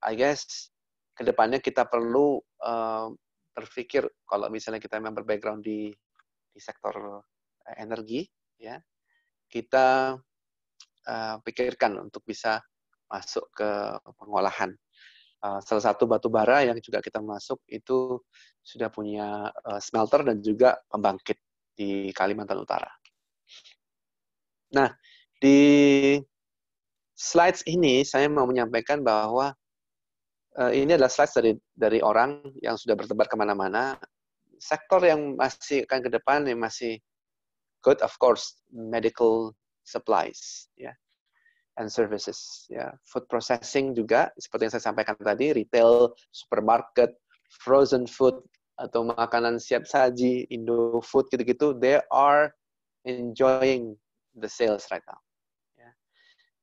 I guess kedepannya kita perlu uh, berpikir kalau misalnya kita memang berbackground di di sektor eh, energi, ya kita uh, pikirkan untuk bisa masuk ke pengolahan Eh, salah satu batu bara yang juga kita masuk itu sudah punya uh, smelter dan juga pembangkit di Kalimantan Utara. Nah, di slides ini saya mau menyampaikan bahwa uh, ini adalah slides dari dari orang yang sudah bertebar kemana-mana. Sektor yang masih akan ke depan yang masih good, of course, medical supplies. Ya, and services. Ya, food processing juga seperti yang saya sampaikan tadi, retail, supermarket, frozen food atau makanan siap saji, Indo food gitu-gitu, they are enjoying the sales right now. Yeah.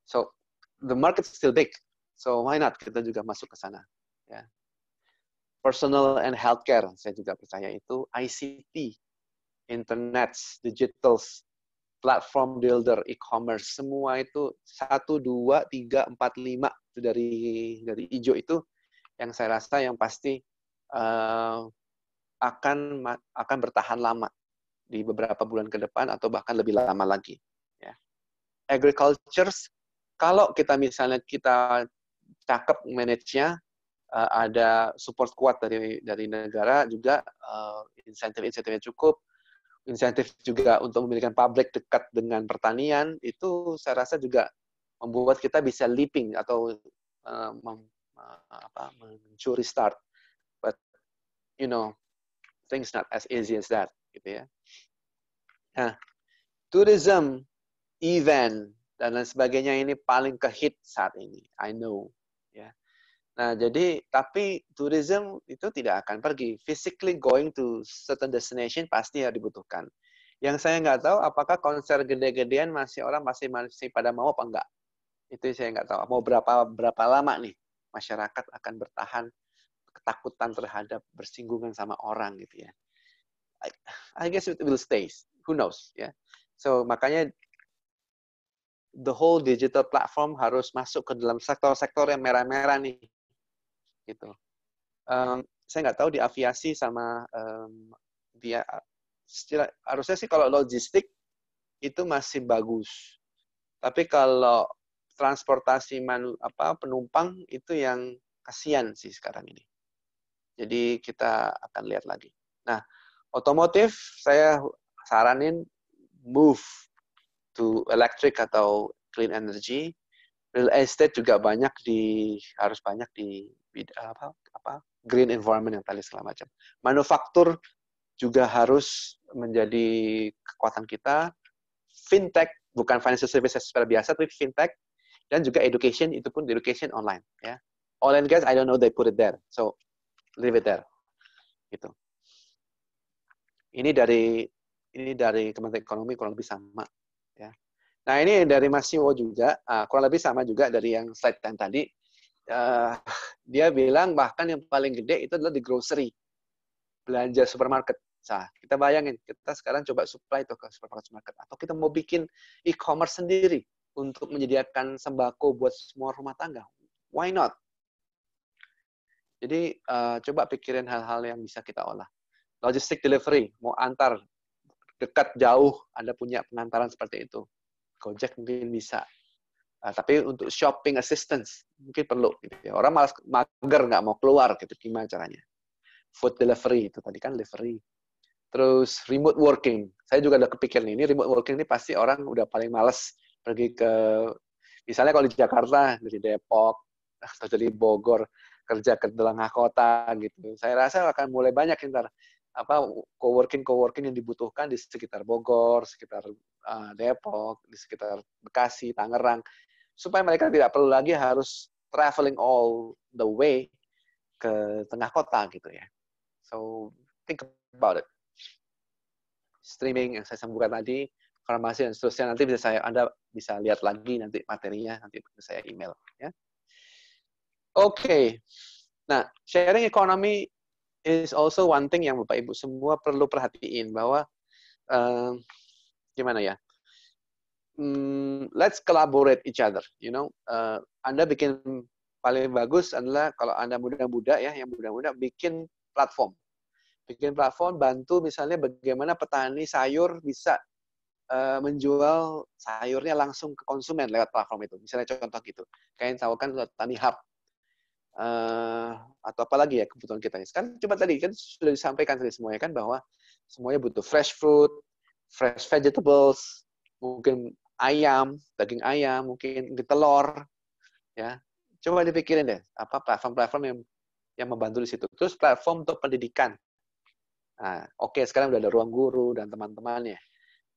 So the market still big, so why not kita juga masuk ke sana. Yeah. Personal and healthcare, saya juga percaya itu ICT, internet, digitals, platform builder, e-commerce, semua itu satu, dua, tiga, empat, lima dari dari hijau itu yang saya rasa yang pasti uh, akan akan bertahan lama di beberapa bulan ke depan atau bahkan lebih lama lagi. Ya. Agriculture, kalau kita misalnya kita cakep manage-nya, uh, ada support kuat dari dari negara juga uh, eh, insentif-insentifnya cukup, insentif juga untuk memberikan pabrik dekat dengan pertanian itu saya rasa juga membuat kita bisa leaping atau uh, mem, uh, apa, mencuri start. But you know, things not as easy as that, gitu ya. Nah, tourism, event dan lain sebagainya ini paling kehit saat ini. I know. Nah, jadi tapi tourism itu tidak akan pergi. Physically going to certain destination pasti ya dibutuhkan. Yang saya nggak tahu apakah konser gede-gedean masih orang masih masih pada mau apa enggak. Itu saya nggak tahu. Mau berapa berapa lama nih masyarakat akan bertahan ketakutan terhadap bersinggungan sama orang gitu ya. I, I guess it will stay. Who knows ya. Yeah. So makanya the whole digital platform harus masuk ke dalam sektor-sektor yang merah-merah nih gitu. Um, saya nggak tahu di aviasi sama um, dia harusnya sih kalau logistik itu masih bagus. Tapi kalau transportasi manu, apa penumpang itu yang kasihan sih sekarang ini. Jadi kita akan lihat lagi. Nah, otomotif saya saranin move to electric atau clean energy. Real estate juga banyak di harus banyak di apa apa green environment yang tadi segala macam. Manufaktur juga harus menjadi kekuatan kita. Fintech bukan financial services secara biasa tapi fintech dan juga education itu pun education online ya. guys, and I don't know they put it there. So leave it there. Gitu. Ini dari ini dari Kementerian Ekonomi kurang lebih sama ya. Nah, ini dari Mas Siwo juga, uh, kurang lebih sama juga dari yang slide yang tadi uh, dia bilang bahkan yang paling gede itu adalah di grocery, belanja supermarket. Nah, kita bayangin, kita sekarang coba supply to ke supermarket-supermarket. Atau kita mau bikin e-commerce sendiri untuk menyediakan sembako buat semua rumah tangga. Why not? Jadi uh, coba pikirin hal-hal yang bisa kita olah. logistik delivery, mau antar dekat jauh, Anda punya pengantaran seperti itu. Gojek mungkin bisa. Nah, tapi untuk shopping assistance mungkin perlu. Gitu ya. Orang malas mager nggak mau keluar gitu. Gimana caranya? Food delivery itu tadi kan delivery. Terus remote working. Saya juga ada kepikiran ini remote working ini pasti orang udah paling malas pergi ke misalnya kalau di Jakarta dari Depok atau dari Bogor kerja ke tengah kota gitu. Saya rasa akan mulai banyak ntar apa coworking coworking yang dibutuhkan di sekitar Bogor, sekitar uh, Depok, di sekitar Bekasi, Tangerang supaya mereka tidak perlu lagi harus traveling all the way ke tengah kota gitu ya. So think about it. Streaming yang saya sambungkan tadi, farmasi dan seterusnya nanti bisa saya Anda bisa lihat lagi nanti materinya nanti saya email ya. Oke. Okay. Nah, sharing economy is also one thing yang Bapak Ibu semua perlu perhatiin bahwa uh, gimana ya? mm, let's collaborate each other. You know, uh, Anda bikin paling bagus adalah kalau Anda muda-muda ya, yang muda-muda bikin platform. Bikin platform bantu misalnya bagaimana petani sayur bisa uh, menjual sayurnya langsung ke konsumen lewat platform itu. Misalnya contoh gitu. Kayak yang tahu kan Tani Hub. Uh, eh, atau apa lagi ya kebutuhan kita ini. Kan cuma tadi kan sudah disampaikan tadi semuanya kan bahwa semuanya butuh fresh fruit, fresh vegetables, mungkin ayam, daging ayam, mungkin di telur, ya. Coba dipikirin deh, apa platform-platform yang yang membantu di situ. Terus platform untuk pendidikan. Nah, oke okay, sekarang udah ada ruang guru dan teman-temannya.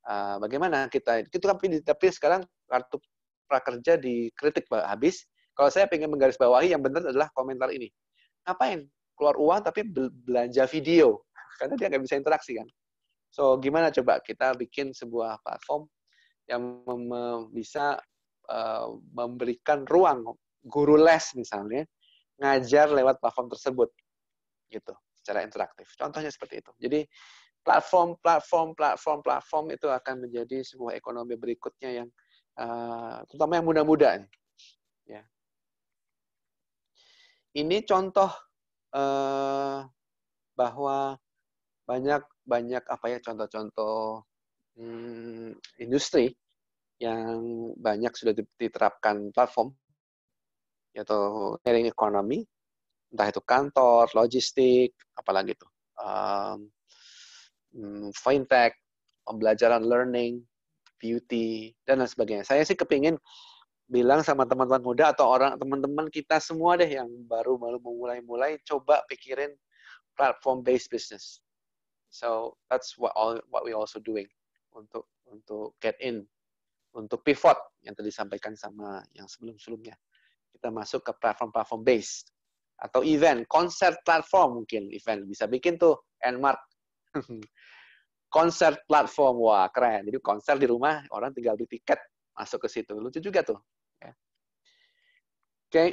Uh, bagaimana kita itu tapi tapi sekarang kartu prakerja dikritik habis. Kalau saya pengen menggarisbawahi yang benar adalah komentar ini. Ngapain keluar uang tapi belanja video karena dia nggak bisa interaksi kan. So gimana coba kita bikin sebuah platform yang bisa uh, memberikan ruang guru les misalnya ngajar lewat platform tersebut gitu secara interaktif. Contohnya seperti itu. Jadi platform platform platform platform itu akan menjadi sebuah ekonomi berikutnya yang uh, terutama yang muda-muda nih. Ya. Ini contoh uh, bahwa banyak banyak apa ya contoh-contoh Hmm, industri yang banyak sudah diterapkan platform yaitu sharing economy entah itu kantor, logistik, apalagi itu um, hmm, fintech, pembelajaran learning, beauty dan lain sebagainya. Saya sih kepingin bilang sama teman-teman muda atau orang teman-teman kita semua deh yang baru baru memulai mulai coba pikirin platform based business. So that's what all, what we also doing untuk untuk get in, untuk pivot yang tadi disampaikan sama yang sebelum-sebelumnya. Kita masuk ke platform-platform base atau event, konser platform mungkin event bisa bikin tuh mark konser platform, wah keren. Jadi konser di rumah orang tinggal beli tiket masuk ke situ. Lucu juga tuh. Oke. Ya. Okay.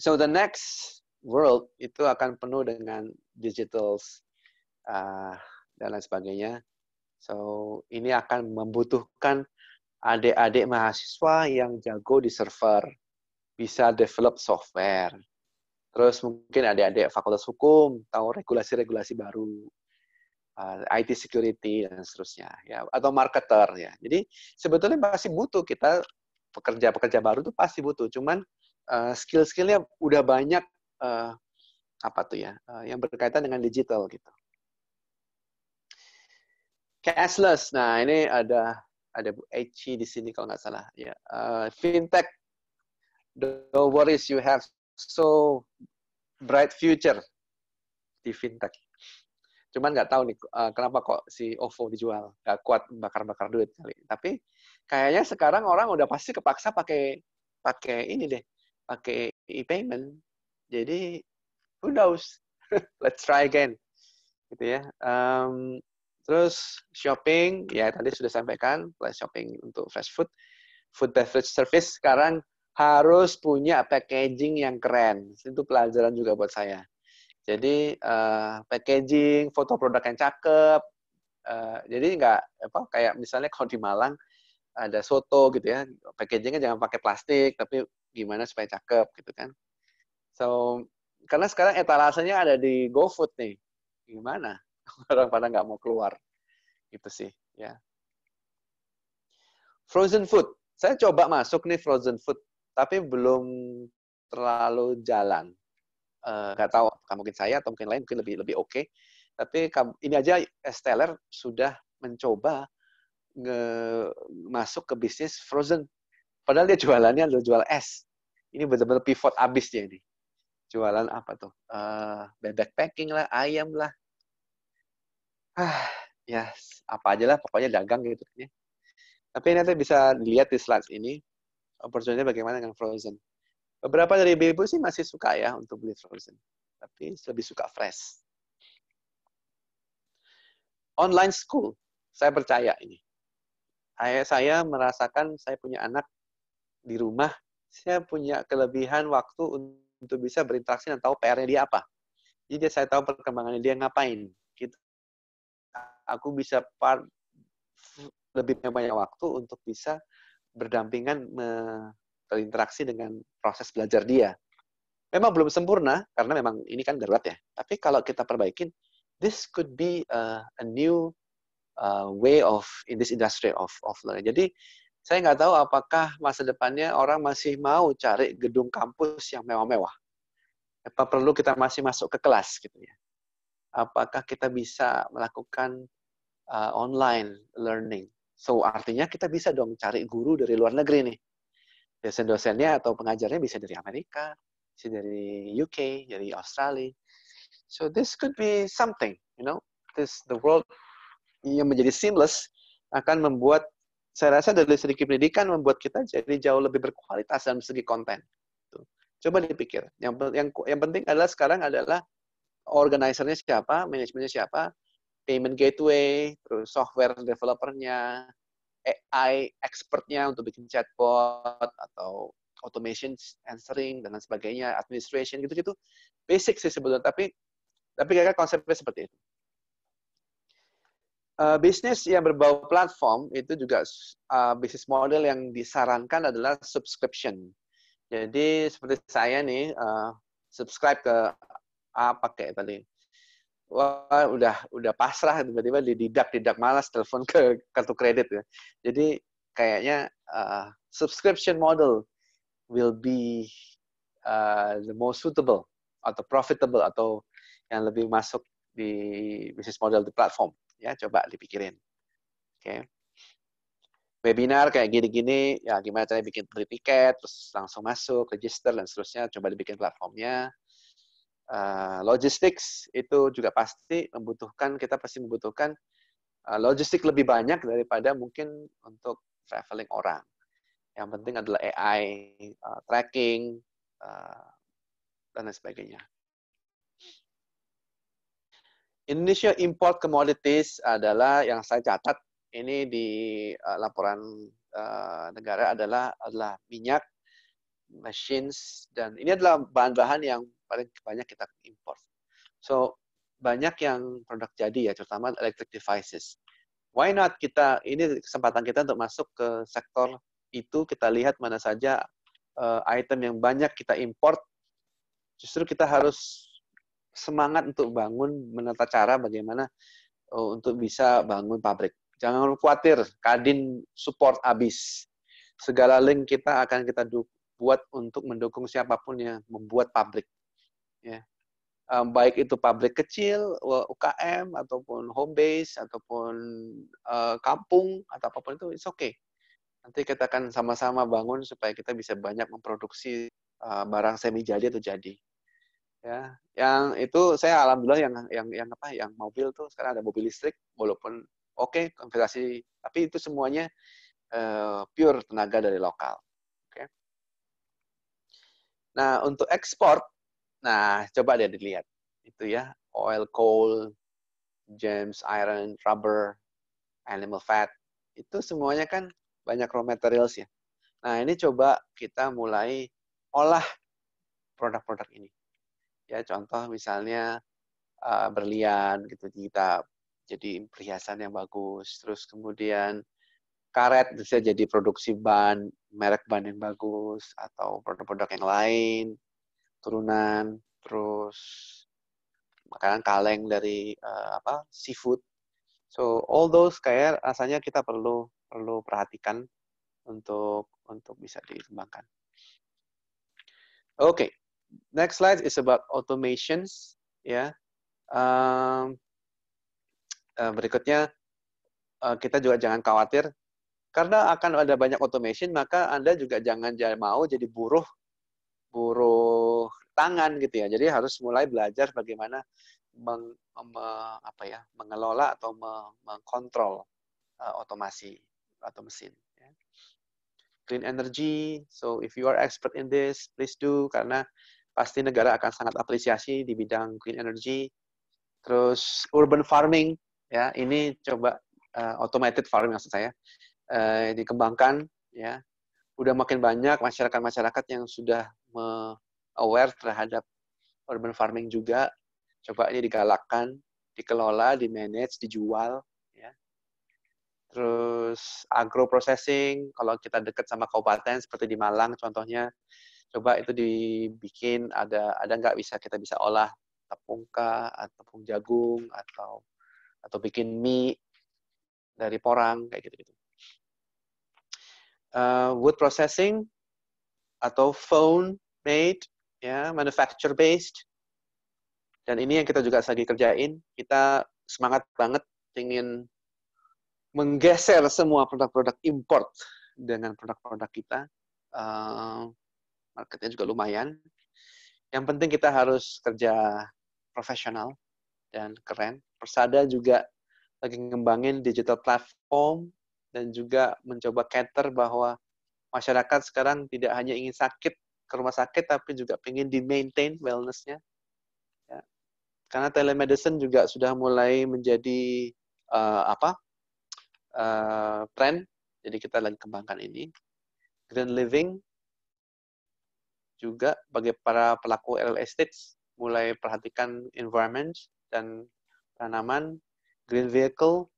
So the next world itu akan penuh dengan digital uh, ah, dan lain sebagainya. So, ini akan membutuhkan adik-adik mahasiswa yang jago di server, bisa develop software. Terus mungkin adik-adik fakultas hukum tahu regulasi-regulasi baru, uh, IT security dan seterusnya, ya atau marketer ya. Jadi sebetulnya masih butuh kita pekerja-pekerja baru itu pasti butuh. Cuman uh, skill-skillnya udah banyak uh, apa tuh ya uh, yang berkaitan dengan digital gitu. Cashless. Nah, ini ada ada Bu Eci di sini kalau nggak salah. Ya, yeah. uh, fintech. Don't worry, you have so bright future di fintech. Cuman nggak tahu nih uh, kenapa kok si OVO dijual. Nggak kuat bakar-bakar duit kali. Tapi kayaknya sekarang orang udah pasti kepaksa pakai pakai ini deh, pakai e-payment. Jadi who knows? Let's try again. Gitu ya. Um, Terus shopping, ya tadi sudah sampaikan, plus shopping untuk fast food. Food beverage service sekarang harus punya packaging yang keren. Itu pelajaran juga buat saya. Jadi uh, packaging, foto produk yang cakep. Uh, jadi nggak apa kayak misalnya kalau di Malang ada soto gitu ya, packagingnya jangan pakai plastik, tapi gimana supaya cakep gitu kan. So karena sekarang etalasenya ada di GoFood nih, gimana? orang pada nggak mau keluar gitu sih ya frozen food saya coba masuk nih frozen food tapi belum terlalu jalan eh, nggak uh, tahu mungkin saya atau mungkin lain mungkin lebih lebih oke okay. tapi ini aja Esteller sudah mencoba nge masuk ke bisnis frozen padahal dia jualannya adalah jual es ini benar-benar pivot abis dia ini jualan apa tuh uh, bebek packing lah ayam lah ah ya apa aja lah pokoknya dagang gitu ya. Tapi nanti bisa dilihat di slide ini opportunity bagaimana dengan frozen. Beberapa dari ibu-ibu sih masih suka ya untuk beli frozen, tapi lebih suka fresh. Online school, saya percaya ini. Saya, saya merasakan saya punya anak di rumah, saya punya kelebihan waktu untuk bisa berinteraksi dan tahu PR-nya dia apa. Jadi saya tahu perkembangannya dia ngapain aku bisa part lebih banyak waktu untuk bisa berdampingan berinteraksi dengan proses belajar dia. Memang belum sempurna karena memang ini kan darurat ya. Tapi kalau kita perbaikin, this could be a, uh, a new uh, way of in this industry of of learning. Jadi saya nggak tahu apakah masa depannya orang masih mau cari gedung kampus yang mewah-mewah. Apa perlu kita masih masuk ke kelas gitu ya? Apakah kita bisa melakukan uh, online learning. So artinya kita bisa dong cari guru dari luar negeri nih. Dosen-dosennya atau pengajarnya bisa dari Amerika, bisa dari UK, dari Australia. So this could be something, you know, this the world yang menjadi seamless akan membuat saya rasa dari segi pendidikan membuat kita jadi jauh lebih berkualitas dalam segi konten. Coba dipikir. Yang yang yang penting adalah sekarang adalah organisernya siapa, manajemennya siapa, payment gateway, terus software developernya, AI expertnya untuk bikin chatbot atau automation answering dan lain sebagainya, administration gitu-gitu. Basic sih sebetulnya, tapi tapi kira-kira konsepnya seperti itu. Uh, bisnis yang berbau platform itu juga uh, bisnis model yang disarankan adalah subscription. Jadi seperti saya nih uh, subscribe ke apa kayak tadi wah udah udah pasrah tiba-tiba dididak didak malas telepon ke kartu kredit ya. Jadi kayaknya uh, subscription model will be uh, the most suitable atau profitable atau yang lebih masuk di bisnis model di platform ya coba dipikirin. Oke. Okay. Webinar kayak gini-gini ya gimana caranya bikin beli tiket terus langsung masuk register dan seterusnya coba dibikin platformnya Uh, logistics itu juga pasti membutuhkan kita pasti membutuhkan uh, logistik lebih banyak daripada mungkin untuk traveling orang. Yang penting adalah AI uh, eh, tracking uh, dan lain sebagainya. Indonesia import commodities adalah yang saya catat ini di uh, laporan uh, negara adalah adalah minyak, machines dan ini adalah bahan-bahan yang paling banyak kita import. So banyak yang produk jadi ya, terutama electric devices. Why not kita ini kesempatan kita untuk masuk ke sektor itu kita lihat mana saja uh, item yang banyak kita import. Justru kita harus semangat untuk bangun menata cara bagaimana uh, untuk bisa bangun pabrik. Jangan khawatir, Kadin support abis, Segala link kita akan kita buat untuk mendukung siapapun yang membuat pabrik ya um, baik itu pabrik kecil, UKM ataupun home base ataupun uh, kampung atau apapun itu it's okay. Nanti kita akan sama-sama bangun supaya kita bisa banyak memproduksi uh, barang semi jadi atau jadi. Ya, yang itu saya alhamdulillah yang yang yang apa yang mobil tuh sekarang ada mobil listrik walaupun oke okay, investasi tapi itu semuanya uh, pure tenaga dari lokal. Oke. Okay. Nah, untuk ekspor Nah, coba deh dilihat. Itu ya, oil, coal, gems, iron, rubber, animal fat. Itu semuanya kan banyak raw materials ya. Nah, ini coba kita mulai olah produk-produk ini. Ya, contoh misalnya uh, berlian gitu kita jadi perhiasan yang bagus. Terus kemudian karet bisa jadi produksi ban, merek ban yang bagus atau produk-produk yang lain turunan, terus makanan kaleng dari uh, apa seafood. So all those kayak rasanya kita perlu perlu perhatikan untuk untuk bisa dikembangkan. Oke, okay. next slide is about automations. Ya, yeah. Ehm, eh, um, uh, berikutnya uh, kita juga jangan khawatir karena akan ada banyak automation, maka anda juga jangan mau jadi buruh buruh tangan gitu ya. Jadi harus mulai belajar bagaimana meng, me, apa ya, mengelola atau mengkontrol uh, otomasi atau mesin. Ya. Clean energy. So if you are expert in this, please do karena pasti negara akan sangat apresiasi di bidang clean energy. Terus urban farming ya ini coba uh, automated farming maksud saya uh, dikembangkan ya udah makin banyak masyarakat-masyarakat yang sudah me, aware terhadap urban farming juga. Coba ini digalakkan, dikelola, dimanage, dijual. Ya. Terus agro processing, kalau kita dekat sama kabupaten seperti di Malang contohnya, coba itu dibikin ada ada nggak bisa kita bisa olah tepung ka atau tepung jagung atau atau bikin mie dari porang kayak gitu gitu uh, wood processing atau phone made ya manufacture based dan ini yang kita juga lagi kerjain kita semangat banget ingin menggeser semua produk-produk import dengan produk-produk kita uh, marketnya juga lumayan yang penting kita harus kerja profesional dan keren persada juga lagi ngembangin digital platform dan juga mencoba cater bahwa masyarakat sekarang tidak hanya ingin sakit ke rumah sakit tapi juga pengen di maintain wellnessnya ya. karena telemedicine juga sudah mulai menjadi uh, apa uh, trend jadi kita lagi kembangkan ini green living juga bagi para pelaku real estate mulai perhatikan environment dan tanaman green vehicle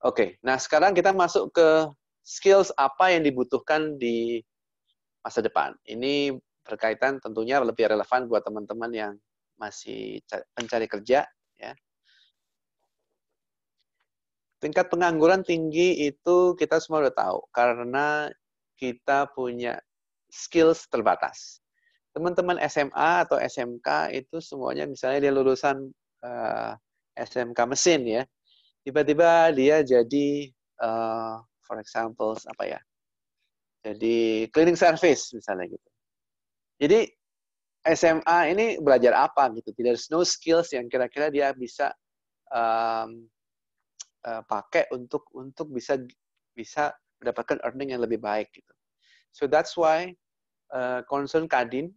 Oke, okay. nah sekarang kita masuk ke skills apa yang dibutuhkan di masa depan. Ini berkaitan tentunya lebih relevan buat teman-teman yang masih pencari kerja ya. Tingkat pengangguran tinggi itu kita semua sudah tahu karena kita punya skills terbatas. Teman-teman SMA atau SMK itu semuanya misalnya dia lulusan uh, eh, SMK mesin ya. Tiba-tiba dia jadi uh, for example apa ya? jadi cleaning service misalnya gitu. Jadi SMA ini belajar apa gitu? Tidak ada no skills yang kira-kira dia bisa um, uh, pakai untuk untuk bisa bisa mendapatkan earning yang lebih baik gitu. So that's why uh, concern Kadin,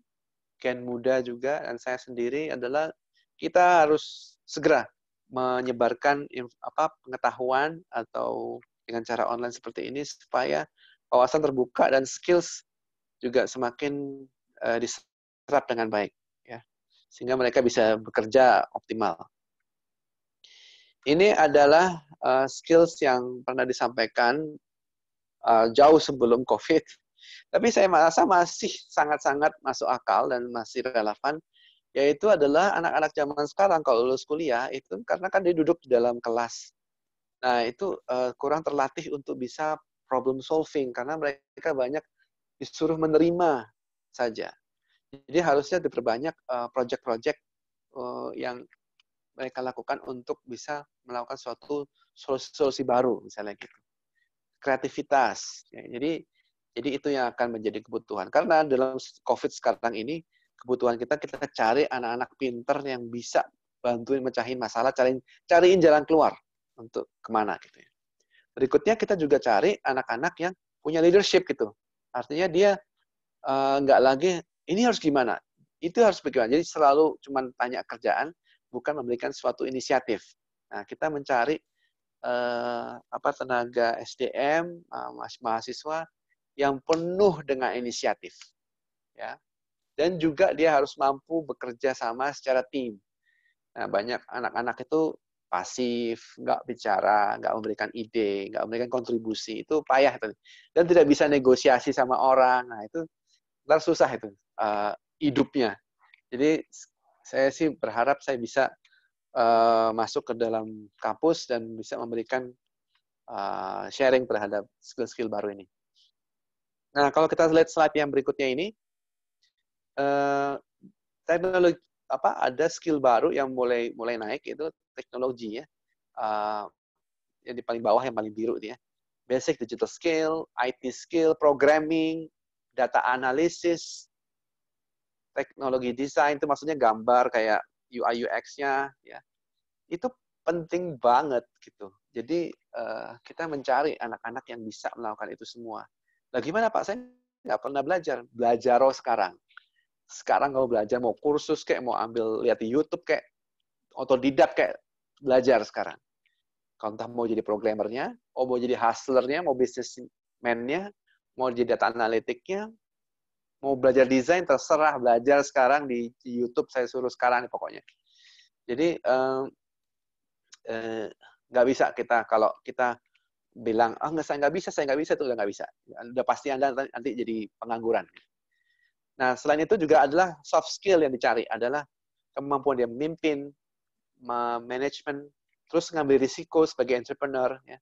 Ken Muda juga dan saya sendiri adalah kita harus segera menyebarkan apa pengetahuan atau dengan cara online seperti ini supaya wawasan terbuka dan skills juga semakin uh, diserap dengan baik ya sehingga mereka bisa bekerja optimal ini adalah uh, skills yang pernah disampaikan uh, jauh sebelum covid tapi saya merasa masih sangat-sangat masuk akal dan masih relevan yaitu adalah anak-anak zaman sekarang kalau lulus kuliah itu karena kan dia duduk di dalam kelas Nah, itu uh, kurang terlatih untuk bisa problem solving karena mereka banyak disuruh menerima saja. Jadi harusnya diperbanyak uh, project-project uh, yang mereka lakukan untuk bisa melakukan suatu solusi-solusi baru misalnya gitu. Kreativitas. Ya, jadi jadi itu yang akan menjadi kebutuhan. Karena dalam Covid sekarang ini kebutuhan kita kita cari anak-anak pinter yang bisa bantuin mecahin masalah, cariin cariin jalan keluar untuk kemana gitu ya. Berikutnya kita juga cari anak-anak yang punya leadership gitu. Artinya dia eh, nggak uh, lagi ini harus gimana, itu harus bagaimana. Jadi selalu cuma tanya kerjaan, bukan memberikan suatu inisiatif. Nah kita mencari uh, apa tenaga SDM uh, eh, mahasiswa yang penuh dengan inisiatif, ya. Dan juga dia harus mampu bekerja sama secara tim. Nah banyak anak-anak itu pasif, nggak bicara, nggak memberikan ide, nggak memberikan kontribusi, itu payah. Itu. Dan tidak bisa negosiasi sama orang. Nah, itu ntar susah itu uh, hidupnya. Jadi saya sih berharap saya bisa uh, masuk ke dalam kampus dan bisa memberikan uh, sharing terhadap skill-skill baru ini. Nah, kalau kita lihat slide yang berikutnya ini, uh, teknologi apa ada skill baru yang mulai mulai naik itu teknologi ya. Uh, yang di paling bawah yang paling biru nih ya. Basic digital skill, IT skill, programming, data analysis, teknologi desain itu maksudnya gambar kayak UI UX-nya ya. Itu penting banget gitu. Jadi uh, kita mencari anak-anak yang bisa melakukan itu semua. Lah gimana Pak? Saya nggak pernah belajar. Belajar oh sekarang. Sekarang kalau belajar mau kursus kayak mau ambil lihat di YouTube kayak otodidak kayak belajar sekarang. Kalau entah mau jadi programmernya, oh mau jadi hustlernya, mau businessman-nya, mau jadi data analitiknya, mau belajar desain terserah belajar sekarang di YouTube saya suruh sekarang pokoknya. Jadi nggak eh, eh, bisa kita kalau kita bilang ah nggak saya nggak bisa saya nggak bisa itu udah nggak bisa udah pasti anda nanti jadi pengangguran. Nah selain itu juga adalah soft skill yang dicari adalah kemampuan dia memimpin, management terus ngambil risiko sebagai entrepreneur ya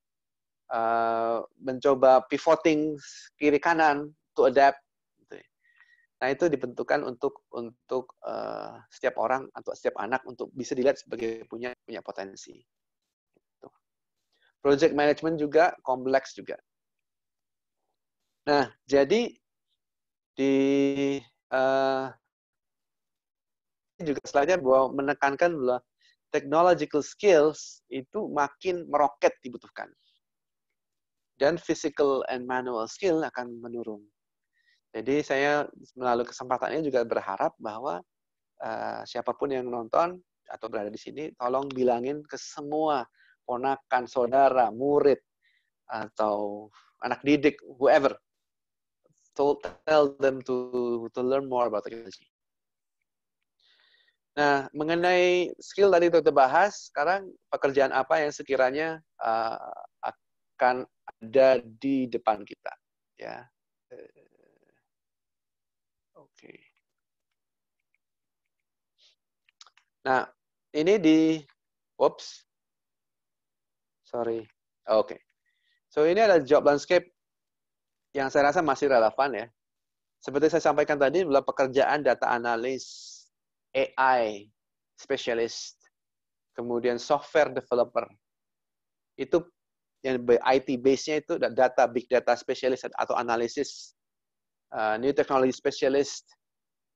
uh, mencoba pivoting kiri kanan to adapt gitu ya. nah itu dibentukkan untuk untuk uh, setiap orang atau setiap anak untuk bisa dilihat sebagai punya punya potensi gitu. project management juga kompleks juga nah jadi di uh, juga selanjutnya bahwa menekankan bahwa technological skills itu makin meroket dibutuhkan. Dan physical and manual skill akan menurun. Jadi saya melalui kesempatan ini juga berharap bahwa uh, siapapun yang nonton atau berada di sini, tolong bilangin ke semua ponakan, saudara, murid, atau anak didik, whoever, to tell them to to learn more about technology. Nah, mengenai skill tadi kita bahas, sekarang pekerjaan apa yang sekiranya uh, akan ada di depan kita, ya. Oke. Okay. Nah, ini di Oops. Sorry. Oke. Okay. So ini ada job landscape yang saya rasa masih relevan ya. Seperti saya sampaikan tadi adalah pekerjaan data analis AI specialist, kemudian software developer. Itu yang IT base-nya itu data big data specialist atau analisis, uh, new technology specialist,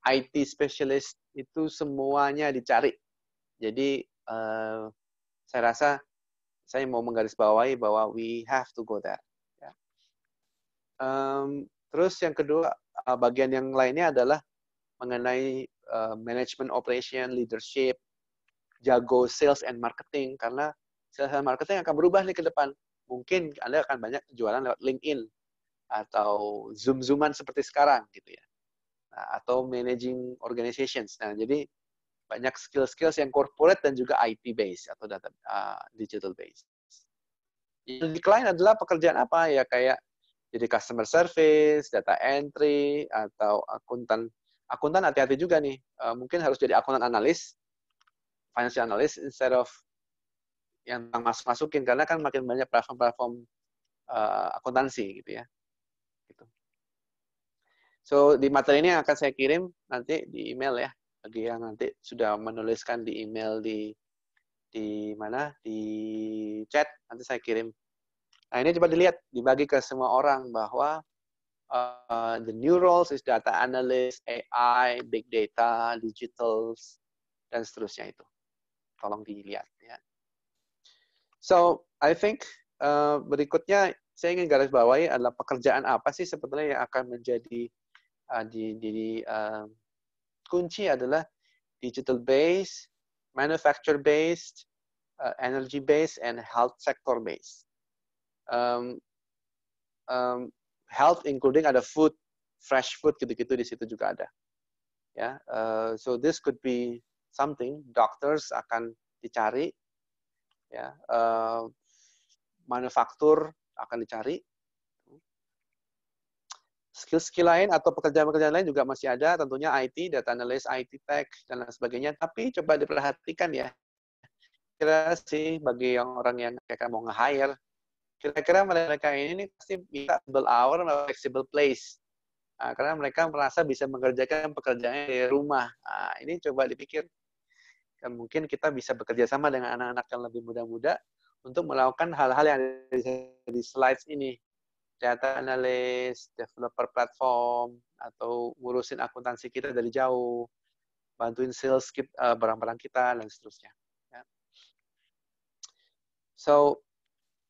IT specialist itu semuanya dicari. Jadi uh, saya rasa saya mau menggarisbawahi bahwa we have to go there. Ya. Um, terus yang kedua uh, bagian yang lainnya adalah mengenai uh, management operation, leadership, jago sales and marketing karena sales and marketing akan berubah nih ke depan. Mungkin Anda akan banyak jualan lewat LinkedIn atau Zoom-zooman seperti sekarang gitu ya. Nah, atau managing organizations. Nah, jadi banyak skill-skills yang corporate dan juga IT based atau data uh, ah, digital based. Yang decline adalah pekerjaan apa ya kayak jadi customer service, data entry atau akuntan akuntan hati-hati juga nih. Uh, mungkin harus jadi akuntan analis, financial analyst instead of yang masuk masukin karena kan makin banyak platform-platform uh, akuntansi gitu ya. Gitu. So di materi ini akan saya kirim nanti di email ya bagi yang nanti sudah menuliskan di email di di mana di chat nanti saya kirim. Nah ini coba dilihat dibagi ke semua orang bahwa uh, the new roles is data analyst, AI, big data, digital, dan seterusnya itu. Tolong dilihat ya. So I think uh, berikutnya saya ingin garis bawahi adalah pekerjaan apa sih sebetulnya yang akan menjadi uh, di, di uh, kunci adalah digital based, manufacture based, uh, energy based, and health sector based. Um, um, health including ada food, fresh food gitu-gitu di situ juga ada. Ya, uh, so this could be something doctors akan dicari, ya, uh, manufaktur akan dicari. Skill-skill lain atau pekerjaan-pekerjaan lain juga masih ada, tentunya IT, data analyst, IT tech, dan lain sebagainya. Tapi coba diperhatikan ya, kira sih bagi yang orang yang kayak mau nge-hire Kira-kira mereka ini nih pasti minta flexible hour, atau flexible place. Nah, karena mereka merasa bisa mengerjakan pekerjaannya di rumah. Nah, ini coba dipikir. Dan mungkin kita bisa bekerja sama dengan anak-anak yang lebih muda-muda untuk melakukan hal-hal yang ada di slides ini. Data analis, developer platform, atau ngurusin akuntansi kita dari jauh, bantuin sales eh, barang-barang kita, dan seterusnya. Ya. So,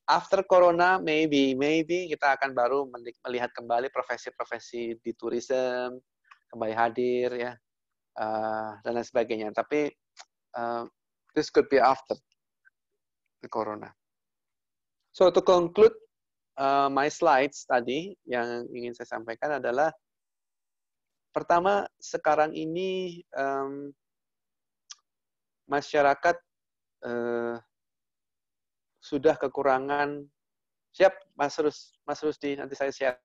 after corona maybe maybe kita akan baru melihat kembali profesi-profesi di tourism kembali hadir ya uh, dan lain sebagainya. Tapi uh, this could be after the corona. So to conclude uh, my slides tadi yang ingin saya sampaikan adalah pertama sekarang ini um, masyarakat uh, sudah kekurangan. Siap, Mas Rus, Mas di nanti saya share.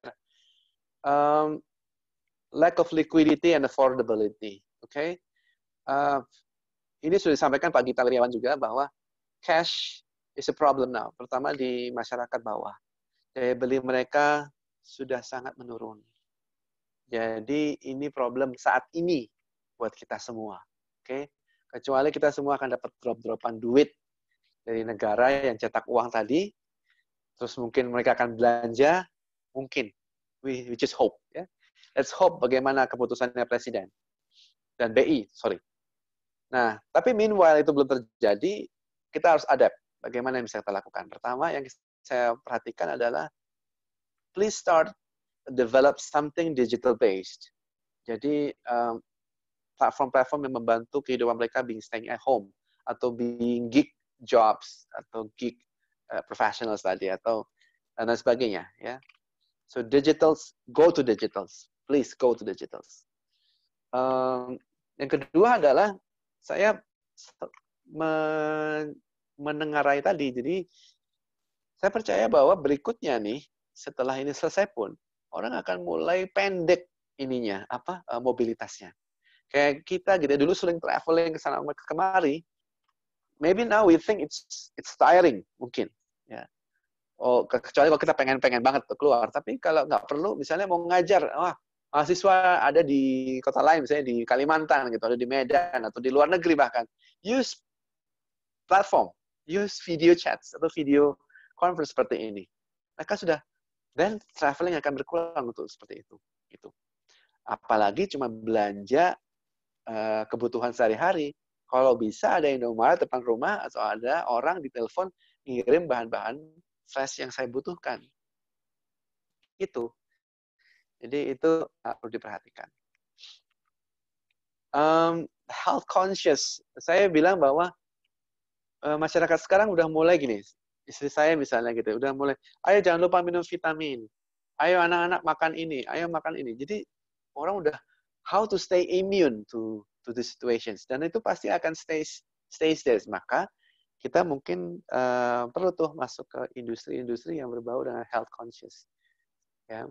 Um, lack of liquidity and affordability. Oke, okay? uh, ini sudah disampaikan Pak Gita riawan juga bahwa cash is a problem now, pertama di masyarakat bawah. Daya beli mereka sudah sangat menurun. Jadi ini problem saat ini buat kita semua. Oke, okay? kecuali kita semua akan dapat drop-dropan duit dari negara yang cetak uang tadi, terus mungkin mereka akan belanja, mungkin, we just hope. Ya. Let's hope bagaimana keputusannya presiden dan BI, sorry. Nah, tapi meanwhile itu belum terjadi, kita harus adapt. Bagaimana yang bisa kita lakukan? Pertama yang saya perhatikan adalah please start develop something digital based. Jadi eh, platform-platform um, yang membantu kehidupan mereka being staying at home atau being geek jobs atau gig uh, professionals tadi atau dan lain sebagainya ya. So digitals, go to digitals, please go to digitals. Um, yang kedua adalah saya men menengarai tadi, jadi saya percaya bahwa berikutnya nih setelah ini selesai pun orang akan mulai pendek ininya apa eh, mobilitasnya. Kayak kita gitu dulu sering traveling ke sana kemari, maybe now we think it's it's tiring mungkin ya oh kecuali kalau kita pengen pengen banget keluar tapi kalau nggak perlu misalnya mau ngajar wah mahasiswa ada di kota lain misalnya di Kalimantan gitu ada di Medan atau di luar negeri bahkan use platform use video chats atau video conference seperti ini mereka sudah then traveling akan berkurang untuk seperti itu itu apalagi cuma belanja eh, kebutuhan sehari-hari kalau bisa ada Indomaret depan rumah atau ada orang di telepon ngirim bahan-bahan flash yang saya butuhkan. Itu. Jadi itu ah, perlu diperhatikan. Um, health conscious. Saya bilang bahwa uh, masyarakat sekarang udah mulai gini. Istri saya misalnya gitu, udah mulai, ayo jangan lupa minum vitamin. Ayo anak-anak makan ini, ayo makan ini. Jadi orang udah how to stay immune to to the situations dan itu pasti akan stay stay there maka kita mungkin uh, perlu tuh masuk ke industri-industri yang berbau dengan health conscious ya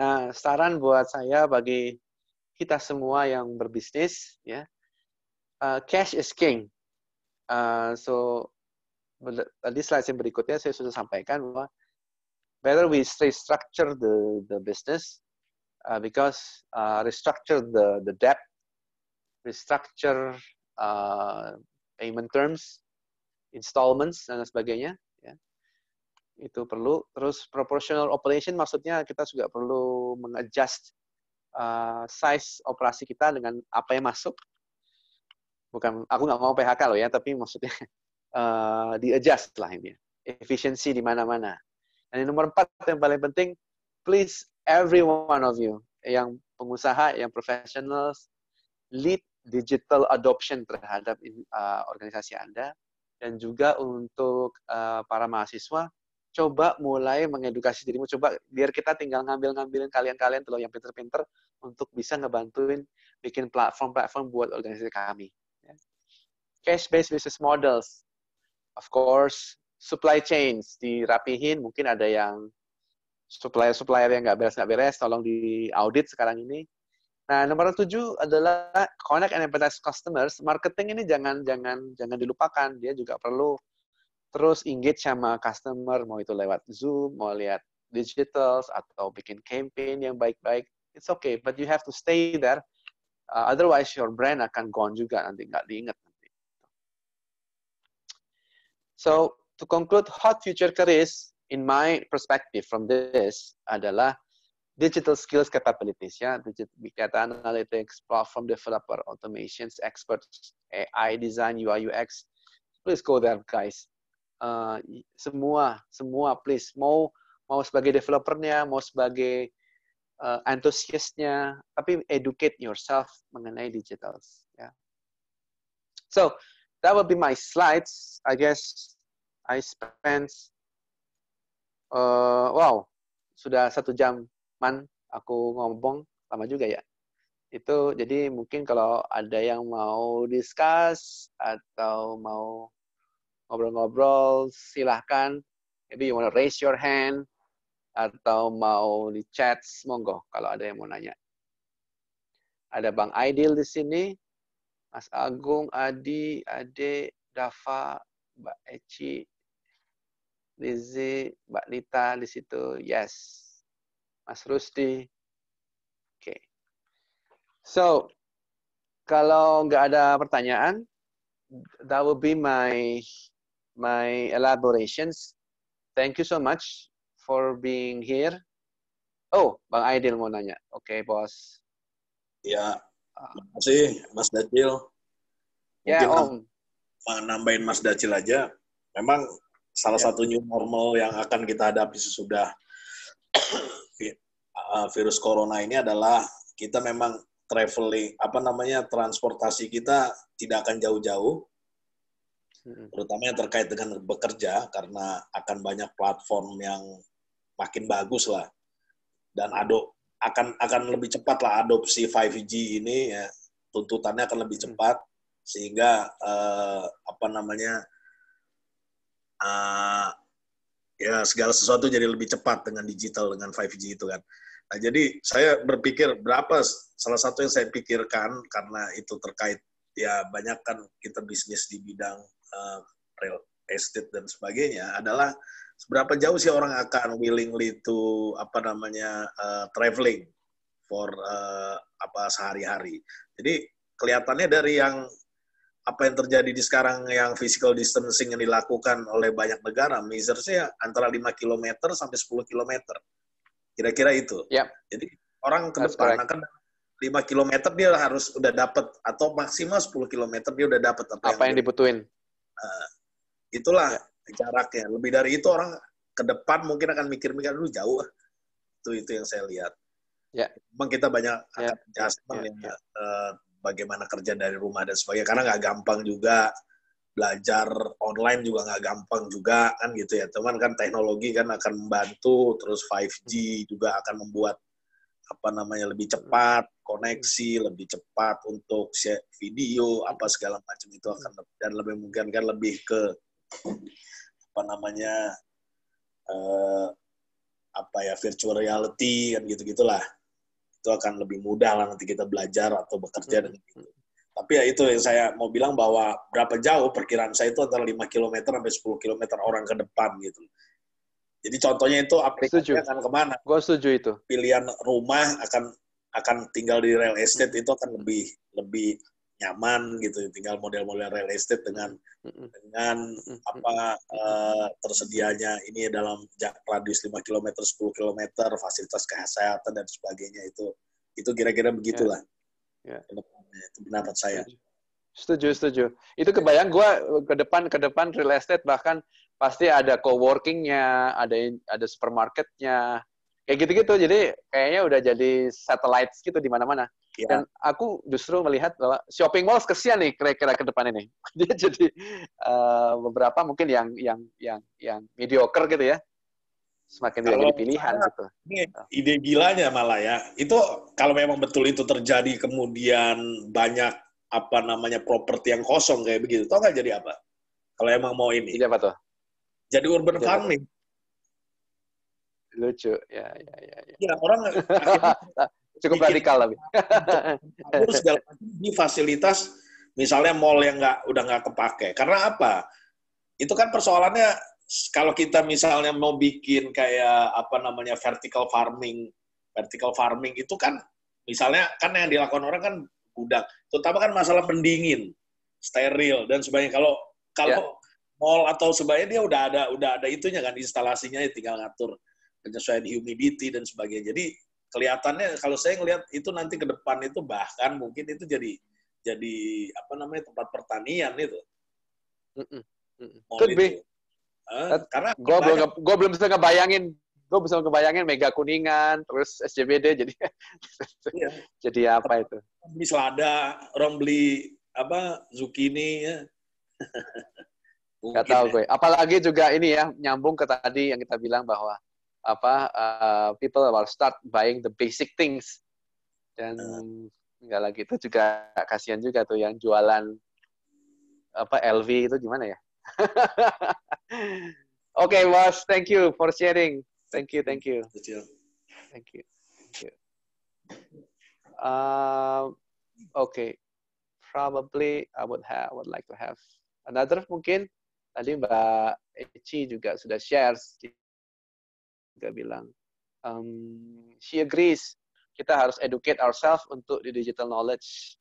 nah saran buat saya bagi kita semua yang berbisnis ya uh, cash is king uh, so di slide yang berikutnya saya sudah sampaikan bahwa better we restructure the the business uh, because uh, restructure the the debt restructure uh, payment terms, installments dan sebagainya. Ya. Itu perlu. Terus proportional operation maksudnya kita juga perlu mengadjust uh, size operasi kita dengan apa yang masuk. Bukan, aku nggak mau PHK loh ya, tapi maksudnya uh, di-adjust lah ini. Efisiensi di mana-mana. Dan yang nomor empat yang paling penting, please every one of you yang pengusaha, yang professionals, lead digital adoption terhadap uh, organisasi Anda dan juga untuk uh, para mahasiswa coba mulai mengedukasi dirimu coba biar kita tinggal ngambil-ngambilin kalian-kalian tuh yang pinter-pinter untuk bisa ngebantuin bikin platform-platform buat organisasi kami. Ya. Cash-based business models, of course, supply chains dirapihin, mungkin ada yang supplier-supplier yang nggak beres nggak beres, tolong diaudit sekarang ini. Nah, nomor tujuh adalah connect and empathize customers. Marketing ini jangan jangan jangan dilupakan. Dia juga perlu terus engage sama customer, mau itu lewat Zoom, mau lihat digital, atau bikin campaign yang baik-baik. It's okay, but you have to stay there. Uh, otherwise, your brand akan gone juga nanti, nggak diingat nanti. So, to conclude, hot future careers, in my perspective from this adalah digital skills capabilities ya big data analytics platform developer automations experts AI design UI UX please go there guys uh, semua semua please mau mau sebagai developernya mau sebagai uh, antusiasnya tapi educate yourself mengenai digital ya yeah. so that will be my slides I guess I spent uh, wow sudah satu jam Man, aku ngomong lama juga ya. Itu jadi mungkin kalau ada yang mau discuss atau mau ngobrol-ngobrol, silahkan. Maybe you want raise your hand atau mau di chat, monggo kalau ada yang mau nanya. Ada Bang Aidil di sini, Mas Agung, Adi, Ade, Dafa, Mbak Eci, Lizzie, Mbak Lita di situ. Yes, Mas Rusti. Oke. So, kalau nggak ada pertanyaan, that will be my my elaborations. Thank you so much for being here. Oh, Bang Aidil mau nanya. Oke, okay, bos. Ya, ah. terima kasih Mas Dacil. Ya, yeah, Om. Nambahin Mas Dacil aja. Memang salah yeah. satu new normal yang akan kita hadapi sesudah Eh, virus corona ini adalah kita memang traveling apa namanya transportasi kita tidak akan jauh-jauh terutama yang terkait dengan bekerja karena akan banyak platform yang makin bagus lah dan ado akan akan lebih cepat lah adopsi 5G ini ya tuntutannya akan lebih cepat sehingga eh, apa namanya eh, ya segala sesuatu jadi lebih cepat dengan digital dengan 5G itu kan Nah, jadi saya berpikir berapa salah satu yang saya pikirkan karena itu terkait ya banyak kan kita bisnis di bidang uh, real estate dan sebagainya adalah seberapa jauh sih orang akan willingly to apa namanya uh, traveling for uh, apa sehari-hari. Jadi kelihatannya dari yang apa yang terjadi di sekarang yang physical distancing yang dilakukan oleh banyak negara, misalnya antara 5 km sampai 10 km Kira-kira itu. Yep. Jadi orang ke That's depan correct. akan 5 km dia harus udah dapat atau maksimal 10 km dia udah dapat apa, apa yang, yang dibutuhin. Uh, itulah yep. Ya. jaraknya. Lebih dari itu orang ke depan mungkin akan mikir-mikir dulu jauh. Ah. Itu itu yang saya lihat. Ya. Memang kita banyak yep. Ya. adjustment yang yep. Ya, uh, bagaimana kerja dari rumah dan sebagainya karena nggak gampang juga belajar online juga nggak gampang juga kan gitu ya teman kan teknologi kan akan membantu terus 5G juga akan membuat apa namanya lebih cepat koneksi lebih cepat untuk video apa segala macam itu akan dan lebih mungkin kan lebih ke apa namanya eh, apa ya virtual reality kan gitu gitulah itu akan lebih mudah lah nanti kita belajar atau bekerja hmm. dengan itu tapi ya itu yang saya mau bilang bahwa berapa jauh perkiraan saya itu antara 5 km sampai 10 km orang ke depan gitu. Jadi contohnya itu aplikasi akan kemana? Gue setuju itu. Pilihan rumah akan akan tinggal di real estate itu akan lebih lebih nyaman gitu tinggal model-model real estate dengan dengan apa uh, tersedianya ini dalam jarak radius 5 km 10 km fasilitas kesehatan dan sebagainya itu itu kira-kira begitulah ya ya. pendapat saya setuju setuju itu kebayang gue ke depan ke depan real estate bahkan pasti ada coworkingnya ada ada supermarketnya kayak gitu gitu jadi kayaknya udah jadi satellites gitu di mana mana ya. dan aku justru melihat bahwa shopping malls kesian nih kira-kira ke depan ini dia jadi uh, beberapa mungkin yang yang yang yang mediocre gitu ya semakin tidak jadi pilihan gitu. ide gilanya malah ya. Itu kalau memang betul itu terjadi kemudian banyak apa namanya properti yang kosong kayak begitu, tau nggak jadi apa? Kalau emang mau ini. Jadi apa tuh? Jadi urban jadi farming. Apa? Lucu, ya, ya, ya. Ya, ya orang cukup bikin, radikal tapi. Terus di fasilitas misalnya mall yang nggak udah nggak kepake. Karena apa? Itu kan persoalannya kalau kita misalnya mau bikin kayak apa namanya vertical farming, vertical farming itu kan misalnya kan yang dilakukan orang kan gudang, terutama kan masalah pendingin, steril dan sebagainya. Kalau kalau yeah. mall atau sebagainya dia udah ada udah ada itunya kan instalasinya ya tinggal ngatur penyesuaian humidity dan sebagainya. Jadi kelihatannya kalau saya ngelihat itu nanti ke depan itu bahkan mungkin itu jadi jadi apa namanya tempat pertanian itu. Mm -mm. Mm -mm. Could be. Eh, eh, karena gue belum gue belum bisa ngebayangin gue bisa ngebayangin Mega Kuningan terus SCBD jadi iya. jadi apa itu beli selada orang beli apa zucchini ya nggak tahu ya. gue apalagi juga ini ya nyambung ke tadi yang kita bilang bahwa apa uh, people will start buying the basic things dan nggak uh. lagi itu juga kasihan juga tuh yang jualan apa LV itu gimana ya okay, Mas, thank you for sharing. Thank you, thank you. Thank you. Thank you. Um, okay, probably I would have, would like to have another mungkin. Tadi Mbak Eci juga sudah share, juga bilang, um, she agrees kita harus educate ourselves untuk di digital knowledge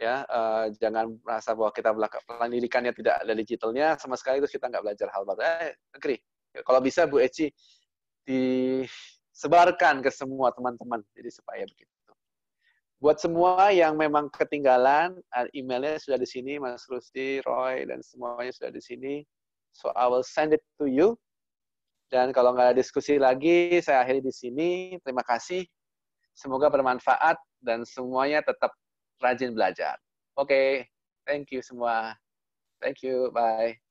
ya uh, jangan merasa bahwa kita pendidikannya tidak ada digitalnya sama sekali terus kita nggak belajar hal baru. Eh, negeri Kalau bisa Bu Eci disebarkan ke semua teman-teman, jadi supaya begitu. Buat semua yang memang ketinggalan, eh, emailnya sudah di sini, Mas Rusdi, Roy, dan semuanya sudah di sini. So I will send it to you. Dan kalau nggak ada diskusi lagi, saya akhiri di sini. Terima kasih. Semoga bermanfaat dan semuanya tetap rajin belajar. Oke, okay. thank you semua. Thank you, bye.